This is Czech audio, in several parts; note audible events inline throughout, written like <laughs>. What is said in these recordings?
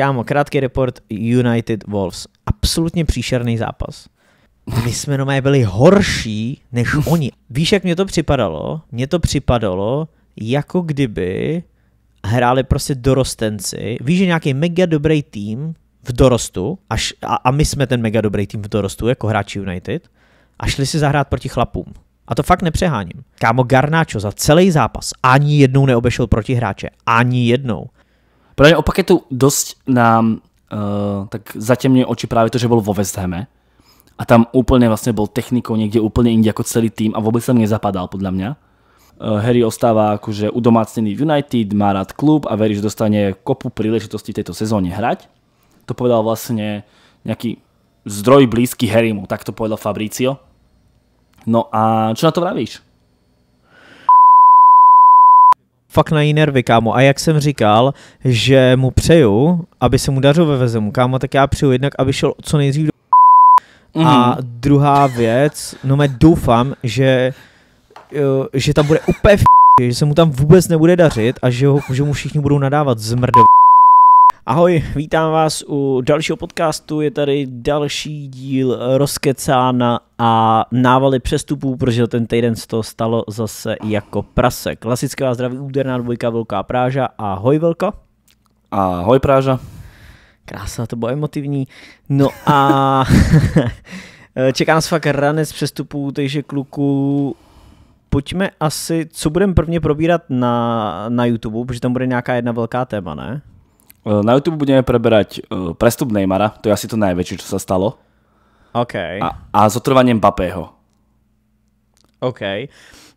Kámo, krátký report United Wolves. Absolutně příšerný zápas. My jsme no byli horší než <laughs> oni. Víš, jak mě to připadalo? Mně to připadalo, jako kdyby hráli prostě dorostenci. Víš, že nějaký mega dobrý tým v dorostu, až, a, a my jsme ten mega dobrý tým v dorostu, jako hráči United, a šli si zahrát proti chlapům. A to fakt nepřeháním. Kámo Garnáčo za celý zápas ani jednou neobešel proti hráče. Ani jednou. Pro mě opak je tu dost nám, uh, eh, tak zatím mě oči právě to, že byl vo West Hamme eh? a tam úplně vlastně byl technikou někde úplně jinde jako celý tým a vůbec jsem nezapadal podle mě. Eh, Harry ostáva akože udomácnený v United, má rád klub a verí, že dostane kopu příležitostí v tejto sezóne hrať. To povedal vlastne nejaký zdroj blízky Harrymu, tak to povedal Fabricio. No a čo na to vravíš? fakt na jí nervy, kámo. A jak jsem říkal, že mu přeju, aby se mu dařilo ve vezemu, kámo, tak já přeju jednak, aby šel co nejdřív do mm. A druhá věc, no mě doufám, že, že tam bude úplně <laughs> že se mu tam vůbec nebude dařit a že, ho, že mu všichni budou nadávat zmrdov Ahoj, vítám vás u dalšího podcastu. Je tady další díl rozkecána a návaly přestupů, protože ten týden se to stalo zase jako prase. Klasické vás zdraví úderná dvojka Velká Práža. Ahoj Velko. Ahoj Práža. Krása, to bylo emotivní. No a <laughs> čeká nás fakt ranec přestupů, takže kluku pojďme asi, co budeme prvně probírat na, na YouTube, protože tam bude nějaká jedna velká téma, ne? Eh, na YouTube budeme preberať eh, prestup Neymara, to je asi to najväčšie, čo sa stalo. OK. A, a zotrvanie Mbappého. OK.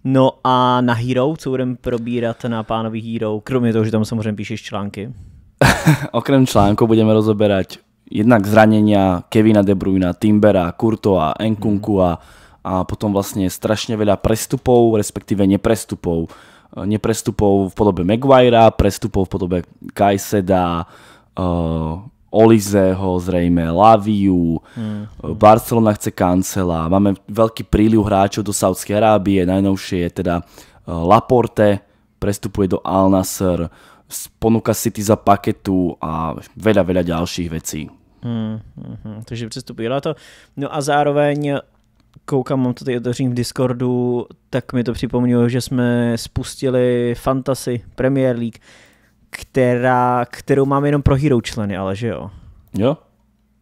No a na Hero, co budeme probírat na pánovi Hero, kromě toho, že tam samozřejmě píšeš články? <laughs> Okrem článku budeme rozoberať jednak zranenia Kevina De Bruyna, Timbera, Kurtoa, Enkunku a, a potom vlastně strašně veľa prestupov, respektive neprestupov neprestupov v podobe Maguirea, prestupov v podobe Kajseda, uh, eh, Olizeho, zrejme Laviu, mm. Barcelona chce kancela, máme veľký príliv hráčov do Saudskej Arábie, najnovšie je teda eh, Laporte, prestupuje do Al Nasser, ponuka City za paketu a veľa, veľa ďalších vecí. Hmm, hmm, hmm. takže přestup no to. No a zároveň koukám, mám to tady otevřím v Discordu, tak mi to připomnělo, že jsme spustili Fantasy Premier League, která, kterou máme jenom pro Hero členy, ale že jo? Jo,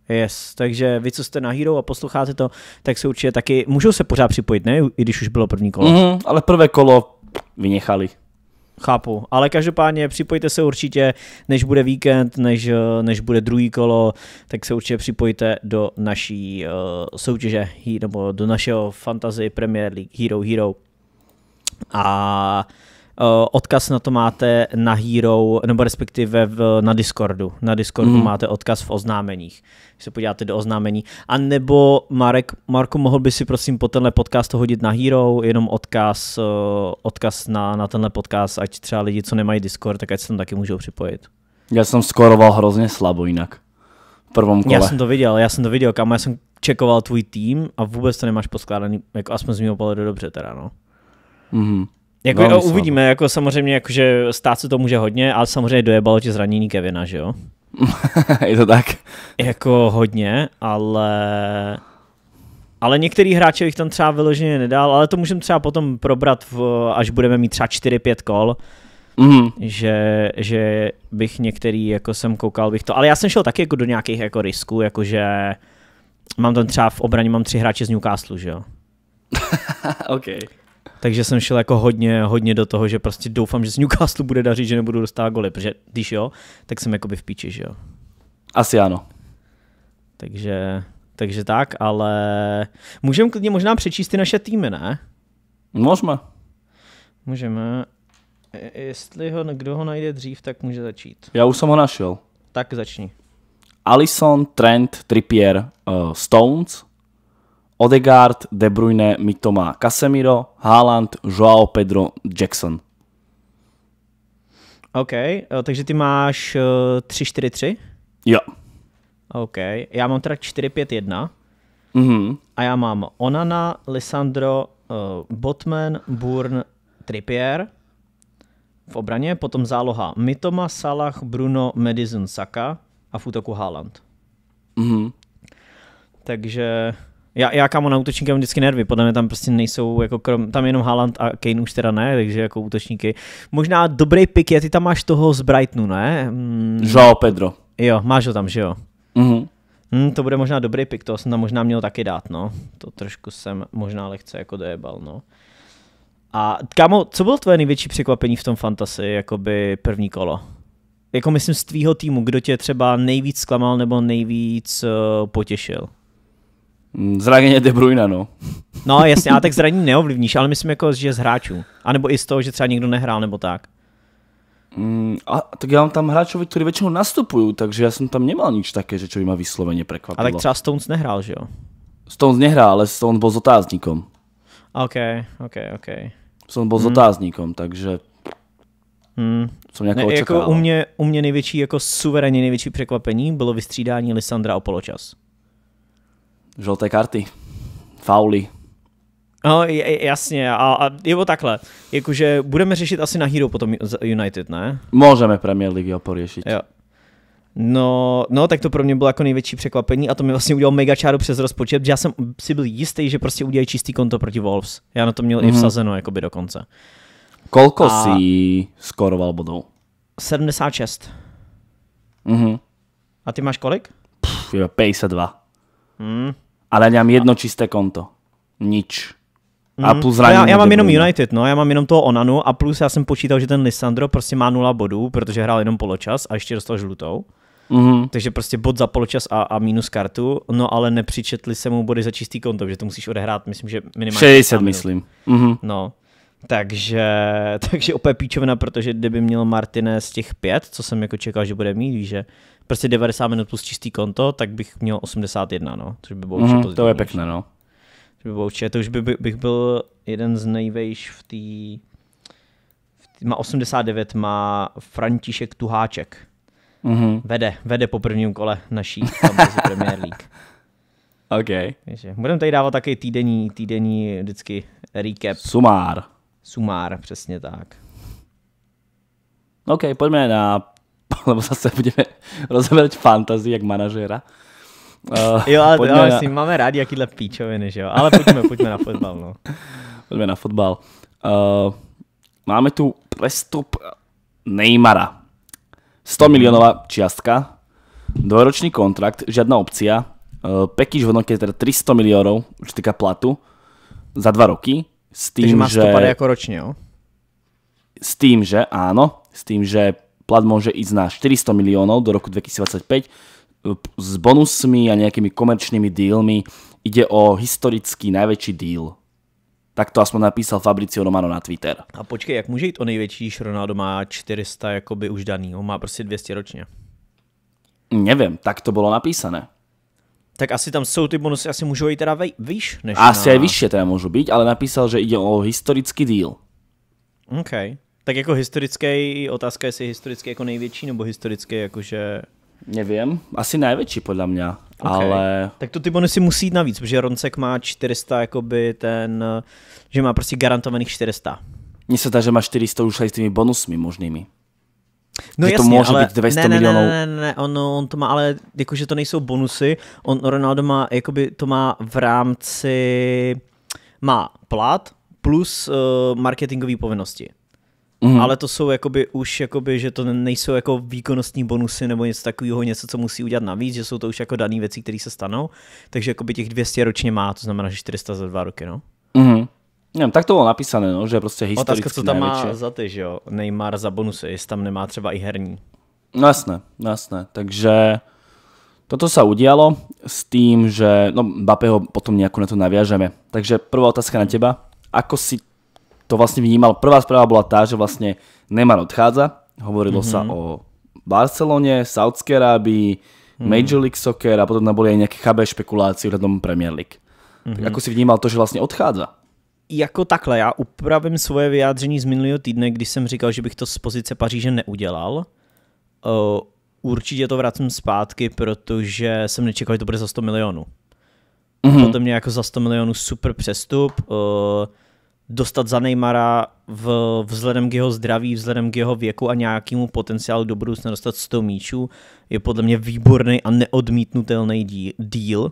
Yes, takže vy, co jste na Hero a posloucháte to, tak se určitě taky, můžou se pořád připojit, ne? I když už bylo první kolo. Mm, ale prvé kolo vynechali. Chápu, ale každopádně připojte se určitě, než bude víkend, než, eh, než bude druhý kolo, tak se určitě připojte do naší uh, soutěže, nebo do našeho Fantasy Premier League Hero Hero. A uh, Eh, odkaz na to máte na Hero, nebo respektive v, na Discordu. Na Discordu mm. máte odkaz v oznámeních, když se podíváte do oznámení. A nebo, Marek, Marko, mohl by si prosím po tenhle podcast to hodit na Hero, jenom odkaz, eh, odkaz na, na tenhle podcast, ať třeba lidi, co nemají Discord, tak ať se tam taky můžou připojit. Já jsem skoroval hrozně slabo jinak. V prvom kole. Já jsem to viděl, já jsem to viděl, kam já jsem čekoval tvůj tým a vůbec to nemáš poskládaný, jako aspoň z mého pohledu dobře teda, no. Mm-hmm. Jako, no, no, uvidíme, jako samozřejmě, jako, že stát se to může hodně, ale samozřejmě dojebalo tě zranění Kevina, že jo? <laughs> je to tak? Jako hodně, ale... Ale některý hráče bych tam třeba vyloženě nedal, ale to můžeme třeba potom probrat, v, až budeme mít třeba 4-5 kol, mm. že, že bych některý, jako jsem koukal, bych to, ale já jsem šel taky jako do nějakých jako risků, jakože mám tam třeba v obraně mám tři hráče z Newcastle, že jo? <laughs> OK. Takže jsem šel jako hodně, hodně do toho, že prostě doufám, že z Newcastle bude dařit, že nebudu dostávat goly, protože když jo, tak jsem jakoby v píči, že jo. Asi ano. Takže, takže tak, ale můžeme klidně možná přečíst ty naše týmy, ne? Můžeme. Můžeme. Jestli ho, kdo ho najde dřív, tak může začít. Já už jsem ho našel. Tak začni. Alison, Trent, Trippier, uh, Stones, Odegaard, De Bruyne, Mitoma, Casemiro, Haaland, Joao Pedro, Jackson. OK, eh, takže ty máš 3-4-3? Eh, jo. OK, já mám teda 4-5-1. Mm-hmm. A já mám Onana, Lisandro, eh, Botman, Burn, Trippier v obraně, potom záloha Mitoma, Salah, Bruno, Madison, Saka a v útoku Haaland. Mm-hmm. Takže já, já kámo na útočníka mám vždycky nervy, podle mě tam prostě nejsou, jako krom, tam jenom Haaland a Kane už teda ne, takže jako útočníky. Možná dobrý pick je, ty tam máš toho z Brightonu, ne? Mm. Joao Pedro. Jo, máš ho tam, že jo? Mhm. Hmm, to bude možná dobrý pick, to jsem tam možná měl taky dát, no. To trošku jsem možná lehce jako dojebal, no. A kámo, co bylo tvoje největší překvapení v tom fantasy, jakoby první kolo? Jako myslím z tvýho týmu, kdo tě třeba nejvíc zklamal nebo nejvíc uh, potěšil? Mm, zranění De Bruyne, no. No jasně, a tak zranění neovlivníš, ale myslím jako, že z hráčů. A nebo i z toho, že třeba někdo nehrál, nebo tak. Mm, a tak já mám tam hráčovi, kteří většinou nastupují, takže já jsem tam nemal nic také, že čo by ma vysloveně překvapilo. A tak třeba Stones nehrál, že jo? Stones nehrál, ale Stones byl s otázníkom. OK, OK, OK. Stones byl hmm. otázníkom, takže Hmm. Jsem ne, jako u, mě, u mě největší, jako suverénně největší překvapení bylo vystřídání Lisandra o poločas žluté karty, fauly. No, jasně, a, a to takhle, jakože budeme řešit asi na Hero potom United, ne? Můžeme Premier League, jo, Jo. No, no, tak to pro mě bylo jako největší překvapení a to mi vlastně udělal mega čáru přes rozpočet, že já jsem si byl jistý, že prostě udělají čistý konto proti Wolves. Já na to měl mm-hmm. i mhm. vsazeno, jakoby dokonce. Kolko a... si skoroval bodů? 76. Mhm. A ty máš kolik? Pff, 52. Hmm ale nemám jedno čisté konto. Nič. Mm. A mhm. plus no já, já mám jenom United, no, já mám jenom toho Onanu a plus já jsem počítal, že ten Lisandro prostě má nula bodů, protože hrál jenom poločas a ještě dostal žlutou. Mm-hmm. Takže prostě bod za poločas a, a minus kartu, no ale nepřičetli se mu body za čistý konto, že to musíš odehrát, myslím, že minimálně 60, myslím. Mm-hmm. No, takže, <laughs> takže opět píčovina, protože kdyby měl Martinez těch pět, co jsem jako čekal, že bude mít, víš, že prostě 90 minut plus čistý konto, tak bych měl 81, no, což by bylo mm, určitě mhm, To je pěkné, no. To by bylo určitě, to už by, by, bych byl jeden z nejvejš v té... Má 89, má František Tuháček. Mm-hmm. Vede, vede po prvním kole naší <laughs> Premier League. OK. Takže budeme tady dávat taky týdenní, týdenní vždycky recap. Sumár. Sumár, přesně tak. OK, pojďme na lebo zase budeme rozoberať fantazii jak manažéra. Uh, eh, jo, ale, ale na... si máme rádi jakýhle píčoviny, že jo? Ale pojďme, pojďme na fotbal, no. Pojďme na fotbal. Uh, máme tu prestup Neymara. 100 milionová čiastka, dvojročný kontrakt, žiadna opcia, uh, eh, pekýž v hodnote teda 300 miliónov, čo týka platu, za dva roky, s tým, Takže má že... jako ročně, jo? S tým, že áno, s tým, že plat môže ísť na 400 miliónov do roku 2025 s bonusmi a nejakými komerčnými dealmi. Ide o historický najväčší deal. Tak to aspoň napísal Fabricio Romano na Twitter. A počkej, jak může jít o největší, když Ronaldo má 400 jakoby už daný, on má prostě 200 ročně. Nevím, tak to bylo napísané. Tak asi tam jsou ty bonusy, asi můžou jít teda vyš. výš než Asi na... aj vyššie teda môžu byť, ale napísal, že ide o historický deal. OK. Tak jako historický, otázka jestli historický jako největší, nebo historický jakože... Nevím, asi největší podle mě, okay. ale... Tak to ty bonusy musí jít navíc, protože Roncek má 400 jakoby ten, že má prostě garantovaných 400. Mně se tak, že má 400 už s těmi bonusmi možnými. No jasně, to může ale... být 200 ne, ne, milionů. Ne, ne, ne, ne, on, on to má, ale jakože to nejsou bonusy, on Ronaldo má, jakoby to má v rámci, má plat plus uh, marketingové povinnosti. Mm. Ale to jsou jakoby už, jakoby, že to nejsou jako výkonnostní bonusy nebo něco takového, něco, co musí udělat navíc, že jsou to už jako dané věci, které se stanou. Takže jakoby těch 200 ročně má, to znamená, že 400 za dva roky, no. Mm. Nevím, tak to bylo napísané, no, že prostě historicky Otázka, co tam největší. má za ty, že jo, Neymar za bonusy, jestli tam nemá třeba i herní. No jasné, no, jasné, takže toto sa udialo s tým, že no, Bapeho potom nejako na to naviažeme. Takže prvá otázka na teba. Ako si to vlastne vnímal. Prvá správa bola tá, že vlastne Neymar odchádza. Hovorilo mm-hmm. sa o Barcelone, Saudské Arábii, mm-hmm. Major League Soccer a potom tam boli aj nejaké chabé špekulácie hľadom Premier League. Mm-hmm. Tak mhm. ako si vnímal to, že vlastně odchádza? Jako takhle, já upravím svoje vyjádření z minulého týdne, když jsem říkal, že bych to z pozice Paříže neudělal. Uh, určitě to vracím zpátky, protože jsem nečekal, že to bude za 100 milionů. Mm-hmm. Potom mě jako za 100 milionů super přestup. Uh, dostat za Neymara v, vzhledem k jeho zdraví, vzhledem k jeho věku a nějakému potenciálu do budoucna dostat 100 míčů, je podle mě výborný a neodmítnutelný díl.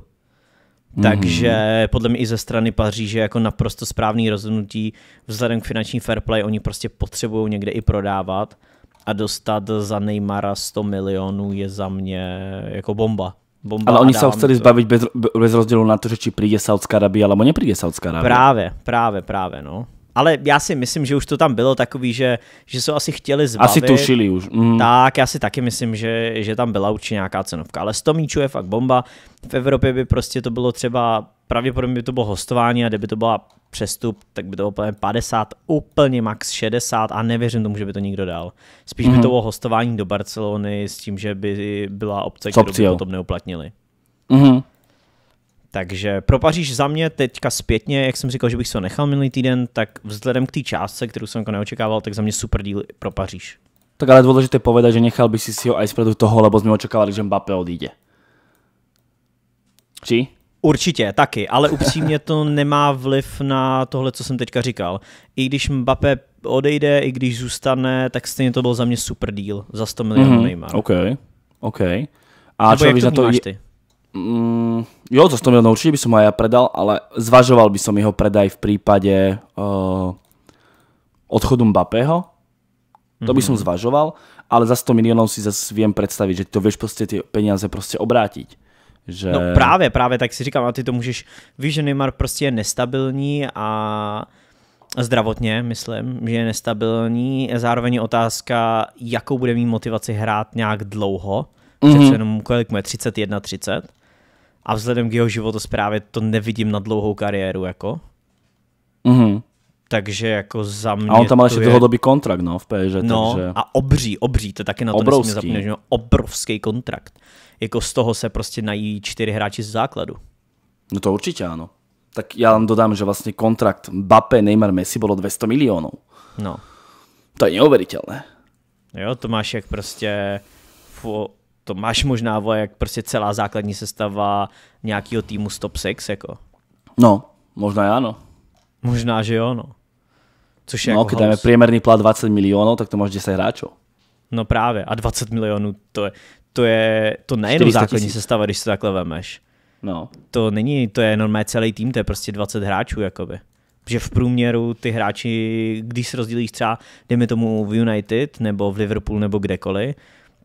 Mhm. Takže mm-hmm. podle mě i ze strany Paříže jako naprosto správný rozhodnutí vzhledem k finanční fair play, oni prostě potřebují někde i prodávat a dostat za Neymara 100 milionů je za mě jako bomba bomba. Ale oni sa ho chceli to. zbaviť bez, bez rozdielu na to, že či príde Saudská Arábia, alebo nepríde Saudská Arábia. Práve, práve, práve, no. Ale já si myslím, že už to tam bylo takový, že, že se asi chtěli zbavit. Asi tušili už. Mm. Tak, já si taky myslím, že, že tam byla určitě nějaká cenovka. Ale 100 míčů je fakt bomba. V Evropě by prostě to bylo třeba pravděpodobně by to bylo hostování a kdyby to byla přestup, tak by to bylo 50, úplně max 60 a nevěřím tomu, že by to nikdo dal. Spíš mm-hmm. by to mhm. bylo hostování do Barcelony s tím, že by byla obce, kterou by potom neuplatnili. Mm-hmm. Takže pro Paříž za mě teďka zpětně, jak jsem říkal, že bych to nechal minulý týden, tak vzhledem k té částce, kterou jsem jako neočekával, tak za mě super díl pro Paříž. Tak ale důležité povedat, že nechal by si si ho aj z toho, lebo jsme očekávali, že Mbappé odíde. Či? Určitě, taky, ale upřímně to nemá vliv na tohle, co jsem teďka říkal. I když Mbappé odejde, i když zůstane, tak stejně to byl za mě super deal za 100 milionů mm, Neymar. OK, OK. A jak to na to? Ty? Mm, jo, za 100 milionů určitě by som ho já predal, ale zvažoval by som jeho predaj v případě uh, odchodu Mbappého. To by som mhm. zvažoval, ale za 100 milionů si zase vím představit, že to vieš prostě ty peniaze prostě obrátit. Že... No právě, právě, tak si říkám, a ty to můžeš, víš, že Neymar prostě je nestabilní a zdravotně, myslím, že je nestabilní. Zároveň je otázka, jakou bude mít motivaci hrát nějak dlouho. Mm-hmm. Přece mhm. jenom kolik mu je, 31, 30. A vzhledem k jeho životu, zprávě to nevidím na dlouhou kariéru, jako. Mm-hmm. Takže jako za mě A on tam má ještě je... dlouhodobý kontrakt, no, v PSG. No, takže... a obří, obří, to taky na to obrovský. nesmíme zapomínat, že obrovský kontrakt jako z toho se prostě nají čtyři hráči z základu. No to určitě ano. Tak já vám dodám, že vlastně kontrakt Mbappé, Neymar, Messi bylo 200 milionů. No. To je neuvěřitelné. Jo, to máš jak prostě fu, to máš možná vo, jak prostě celá základní sestava nějakého týmu z top 6, jako. No, možná ano. Možná, že jo, no. Což je no, jako když dáme průměrný plat 20 milionů, tak to máš 10 hráčů. No právě, a 20 milionů, to je, to je to nejenom základní 000. sestava, když se takhle vemeš. No. To není, to je normálně celý tým, to je prostě 20 hráčů, jakoby. Že v průměru ty hráči, když se rozdělíš třeba, dejme tomu v United, nebo v Liverpool, nebo kdekoliv,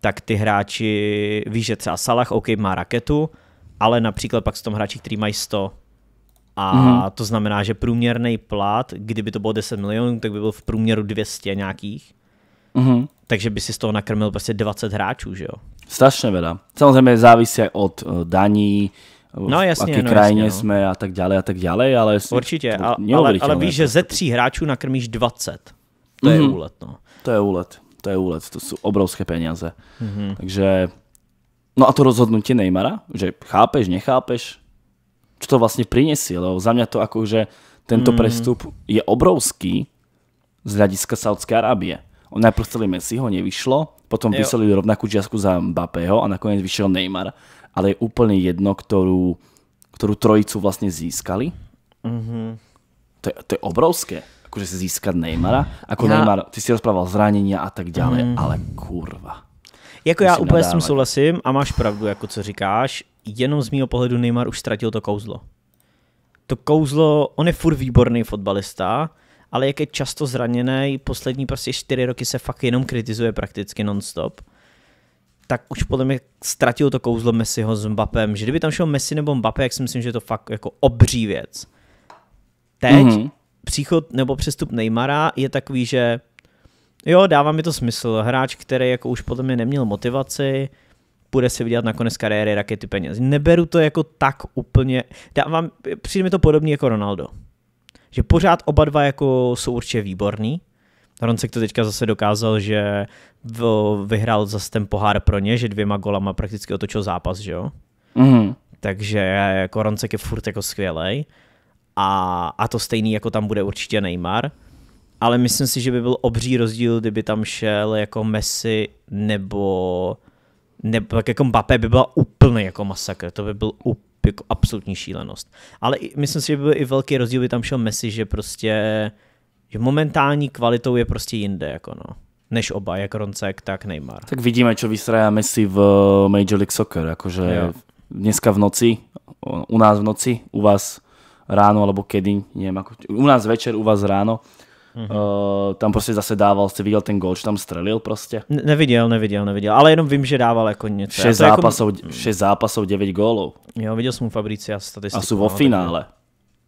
tak ty hráči, víš, že třeba Salah, OK, má raketu, ale například pak jsou tam hráči, kteří mají 100. A mm-hmm. to znamená, že průměrný plat, kdyby to bylo 10 milionů, tak by byl v průměru 200 nějakých. Mm-hmm takže by si z toho nakrmil prostě 20 hráčů, že jo? Strašně veda. Samozřejmě závisí od eh, daní, no, jasně, v jaké no, krajině jasně, no. jsme a tak dále a tak dále, ale... Určitě, ale, ale, ale víš, jako že ze tří hráčů nakrmíš 20. To mm-hmm. je mhm. úlet, no. To je úlet, to je úlet, to jsou obrovské peníze. Mm-hmm. Takže... No a to rozhodnutí Neymara, že chápeš, nechápeš, Co to vlastně prinesie, lebo za mě to jako, že tento mm. přestup je obrovský z hľadiska Saudské Arábie najprv chceli Messiho, nevyšlo, potom jo. vyselili rovnakú čiastku za Mbappého a nakoniec vyšiel Neymar. Ale je úplne jedno, ktorú, ktorú trojicu vlastne získali. Mm-hmm. To, je, to je obrovské, akože si získať Neymara. Ako ja... Neymar, ty si rozprával zranenia a tak ďalej, mm. ale kurva. Jako já úplně s tím souhlasím a máš pravdu, jako co říkáš, jenom z mého pohledu Neymar už ztratil to kouzlo. To kouzlo, on je furt výborný fotbalista, ale jak je často zraněný, poslední prostě čtyři roky se fakt jenom kritizuje prakticky nonstop, tak už podle mě ztratil to kouzlo Messiho s Mbappem, že kdyby tam šel Messi nebo Mbappé, jak si myslím, že je to fakt jako obří věc. Teď mm-hmm. příchod nebo přestup Neymara je takový, že jo, dává mi to smysl, hráč, který jako už podle mě neměl motivaci, bude si vydělat nakonec kariéry rakety peněz. Neberu to jako tak úplně, dávám, přijde mi to podobně jako Ronaldo že pořád oba dva jako jsou určitě výborný. Roncek to teďka zase dokázal, že vyhrál zase ten pohár pro ně, že dvěma golama prakticky otočil zápas, že jo? Mm. Takže jako Roncek je furt jako skvělej. A, a to stejný jako tam bude určitě Neymar. Ale myslím si, že by byl obří rozdíl, kdyby tam šel jako Messi nebo, nebo tak jako Mbappé by byla úplný jako masakr. To by byl úplně jako absolutní šílenost. Ale myslím si, že by byl i velký rozdíl, by tam šel Messi, že prostě že momentální kvalitou je prostě jinde, jako no než oba, jak Roncek, tak Neymar. Tak vidíme, co vysraja Messi v eh, Major League Soccer, jakože jo. dneska v noci, u nás v noci, u vás ráno, alebo kedy, nevím, jako, u nás večer, u vás ráno, Uh, tam prostě zase dával, jste viděl ten gol, že tam strelil prostě? Ne- neviděl, neviděl, neviděl, ale jenom vím, že dával jako něco. 6 zápasů, jako... Mm. Šest zápasov, 9 gólů. Jo, viděl jsem Fabrici a statistiku. A jsou vo no, finále.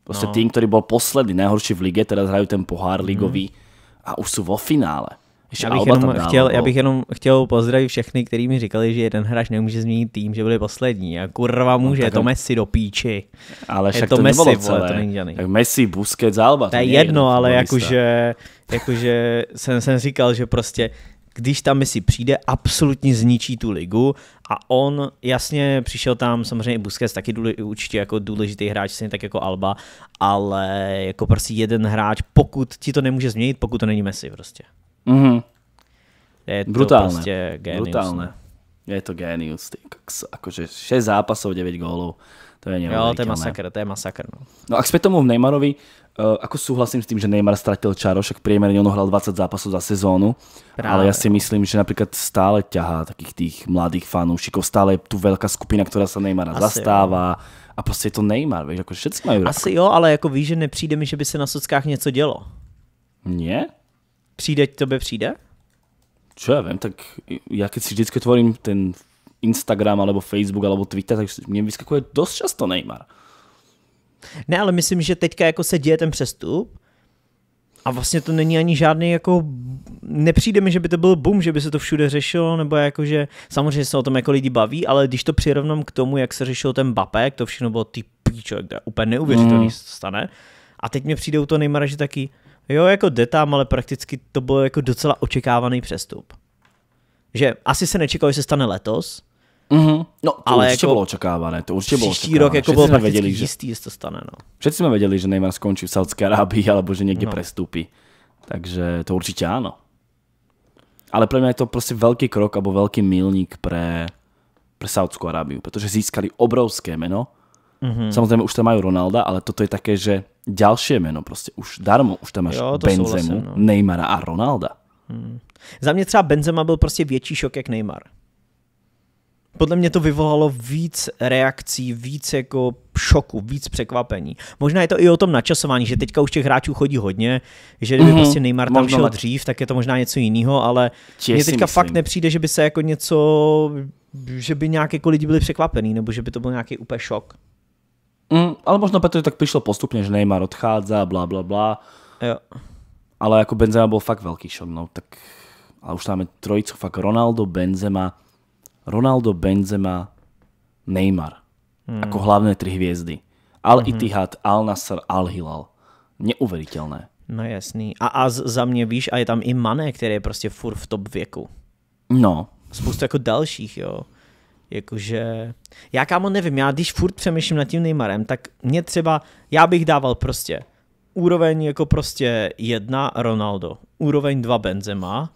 Prostě no. tým, který byl posledný, nejhorší v lige, teda hrají ten pohár ligový mm. a už jsou vo finále já bych, jenom dál, chtěl, já bych jenom chtěl pozdravit všechny, kteří mi říkali, že jeden hráč nemůže změnit tým, že byli poslední. A kurva no, může, no, je to Messi do píči. Ale však je to, to Messi, vole, celé. to není žádný. Tak Messi, Busquets, Alba. To je jedno, ale jakože, jako, jsem, jsem říkal, že prostě když tam Messi přijde, absolutně zničí tu ligu a on jasně přišel tam, samozřejmě i Busquets taky důle, určitě jako důležitý hráč, stejně tak jako Alba, ale jako prostě jeden hráč, pokud ti to nemůže změnit, pokud to není Messi prostě. Mhm. Je to Brutálne. proste genius. Brutálne. Je to genius. Ty, akože 6 zápasov, 9 gólov. To je Jo, to je masakr, to je masakr. No, no a späť tomu v Neymarovi, uh, ako súhlasím s tým, že Neymar stratil čaro, však priemerne on hral 20 zápasov za sezónu, Práve. ale ja si myslím, že napríklad stále ťahá takých tých mladých fanúšikov, stále je tu veľká skupina, ktorá sa Neymara Asi, zastává. Jo. A prostě je to Neymar, víš, jako všetci mají Asi jo, ale jako víš, že nepřijde mi, že by se na sockách něco dělo. Ne? Přijde ti tobě přijde? Čo já vím? tak já když si vždycky tvorím ten Instagram, alebo Facebook, alebo Twitter, tak mě vyskakuje dost často Neymar. Ne, ale myslím, že teďka jako se děje ten přestup a vlastně to není ani žádný jako, nepřijde mi, že by to byl boom, že by se to všude řešilo, nebo jako, že samozřejmě se o tom jako lidi baví, ale když to přirovnám k tomu, jak se řešil ten Bape, jak to všechno bylo ty píčo, kde úplně neuvěřitelný mm. se stane, a teď mi přijde u toho Neymara, že taky, Jo, jako jde tam, ale prakticky to bylo jako docela očekávaný přestup. Že asi se nečekalo, že se stane letos, Mm-hmm. No, to ale určitě jako bylo očekávané, to určitě bylo očekávané. rok jako bylo věděli, že... jistý, jestli to stane, no. Všetci jsme věděli, že Neymar skončí v Saudské Arábii, <laughs> alebo že někde no. přestupí. Takže to určitě ano. Ale pro mě je to prostě velký krok, nebo velký milník pre, pre Saudskou Arábiu, protože získali obrovské jméno. Mm-hmm. Samozřejmě už tam mají Ronalda, ale toto je také, že další meno, prostě už darmo, už tam máš jo, Benzemu, no. Neymara a Ronalda. Hmm. Za mě třeba Benzema byl prostě větší šok jak Neymar. Podle mě to vyvolalo víc reakcí, víc jako šoku, víc překvapení. Možná je to i o tom načasování, že teďka už těch hráčů chodí hodně, že kdyby mm-hmm. prostě Neymar tam možná šel dřív, tak je to možná něco jiného, ale mně teďka myslím. fakt nepřijde, že by se jako něco, že by nějaké jako lidi byli překvapený, nebo že by to byl nějaký úplně šok. Mm, ale možno preto, že tak prišlo postupne, že Neymar odchádza, bla bla bla. Jo. Ale ako Benzema bol fakt veľký šok, no tak... A už tam je trojicu, fakt Ronaldo, Benzema, Ronaldo, Benzema, Neymar. Mm. Ako hlavné tri hviezdy. Al-Ittihad, mhm. mm-hmm. Al-Nasr, Al-Hilal. Neuveriteľné. No jasný. A, a za mě víš, a je tam i Mané, který je prostě furt v top věku. No. Spoustu jako dalších, jo. Jakože, já kámo nevím, já když furt přemýšlím nad tím Neymarem, tak mě třeba, já bych dával prostě úroveň jako prostě jedna Ronaldo, úroveň dva Benzema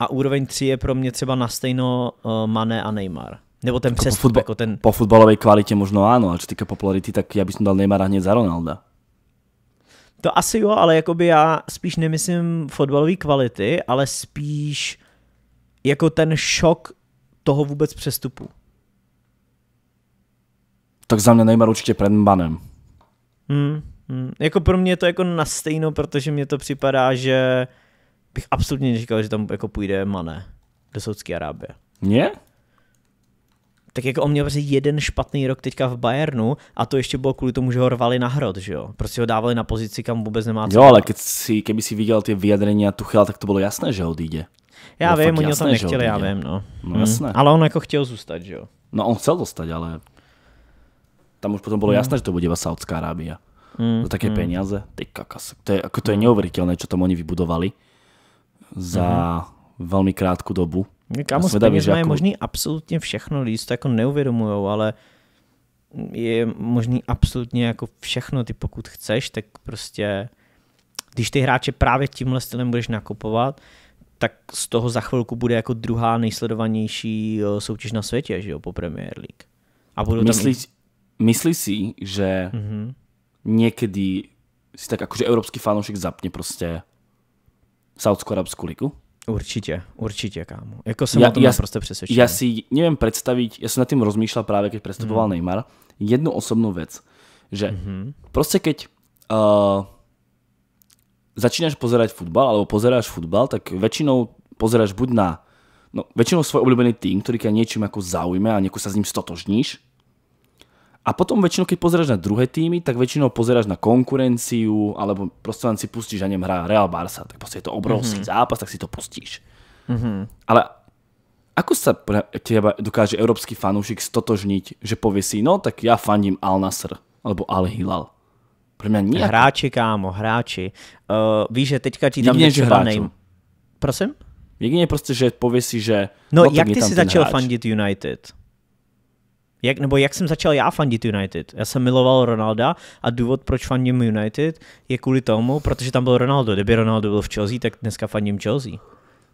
a úroveň tři je pro mě třeba na stejno uh, eh, Mane a Neymar. Nebo ten přes jako po jako ten... Po futbalové kvalitě možno ano, ale co týká popularity, tak já bych dal Neymara hned za Ronalda. To asi jo, ale jakoby já spíš nemyslím fotbalové kvality, ale spíš jako ten šok toho vůbec přestupu tak za mě Neymar určitě před Mbanem. Hmm, hmm. Jako pro mě je to jako na stejno, protože mě to připadá, že bych absolutně neříkal, že tam jako půjde Mane do Saudské Arábie. Ne? Tak jako on měl prostě jeden špatný rok teďka v Bayernu a to ještě bylo kvůli tomu, že ho rvali na hrot, že jo? Prostě ho dávali na pozici, kam vůbec nemá co. Jo, ale keď si, keby si viděl ty vyjadrení a Tuchela, tak to bylo jasné, že ho odjde. Já bylo vím, oni ho tam nechtěli, já vím, no. no hmm. jasné. Ale on jako chtěl zůstat, že jo? No on chcel dostat, ale tam už potom bolo mm. jasné, že to bude iba Saudská Arábia. Mm. Za také mm. peniaze. Ty kakas. To je, ako to je neuveriteľné, čo tam oni vybudovali za mm. veľmi krátku dobu. Kámo, s penězma je jako- možný absolutně všechno, lidi to jako neuvědomujou, ale je možný absolutně jako všechno, ty pokud chceš, tak prostě, když ty hráče právě tímhle stylem budeš nakupovat, tak z toho za chvilku bude jako druhá nejsledovanější eh, soutěž na světě, že jo, po Premier League. A budou Myslíš, tam myslí si, že mm-hmm. někdy si tak jakože evropský fanoušek zapne prostě saudskou arabskou ligu? Určitě, určitě, kámo. Jako jsem ja, o tom ja, prostě přesvědčený. Já ja si nevím představit, já jsem nad tím rozmýšlel právě, když předstupoval mm. Neymar, jednu osobnou věc, že mm -hmm. prostě keď uh, začínáš pozerať futbal, alebo pozeráš futbal, tak väčšinou pozeráš buď na, no väčšinou svoj oblíbený tým, ktorý ťa niečím ako zaujme a nejako sa s ním stotožníš, a potom väčšinou, keď pozeráš na druhé týmy, tak väčšinou pozeráš na konkurenciu, alebo proste len si pustíš, ja hrá Real Barca, tak proste je to obrovský mm-hmm. zápas, tak si to pustíš. Mm-hmm. Ale ako sa teba dokáže európsky fanúšik stotožniť, že povie si, no tak ja fandím Al Nasr, alebo Al Hilal. Pro mě nijak. Hráči, kámo, hráči. Uh, víš, že teďka ti tam Jedině, že nej... Prosím? Jedině prostě, že si, že... No, no jak ty si začal hráč. fandit United? Jak, nebo jak jsem začal já fandit United? Já jsem miloval Ronalda a důvod, proč fandím United, je kvůli tomu, protože tam byl Ronaldo. Kdyby Ronaldo byl v Chelsea, tak dneska fandím Chelsea.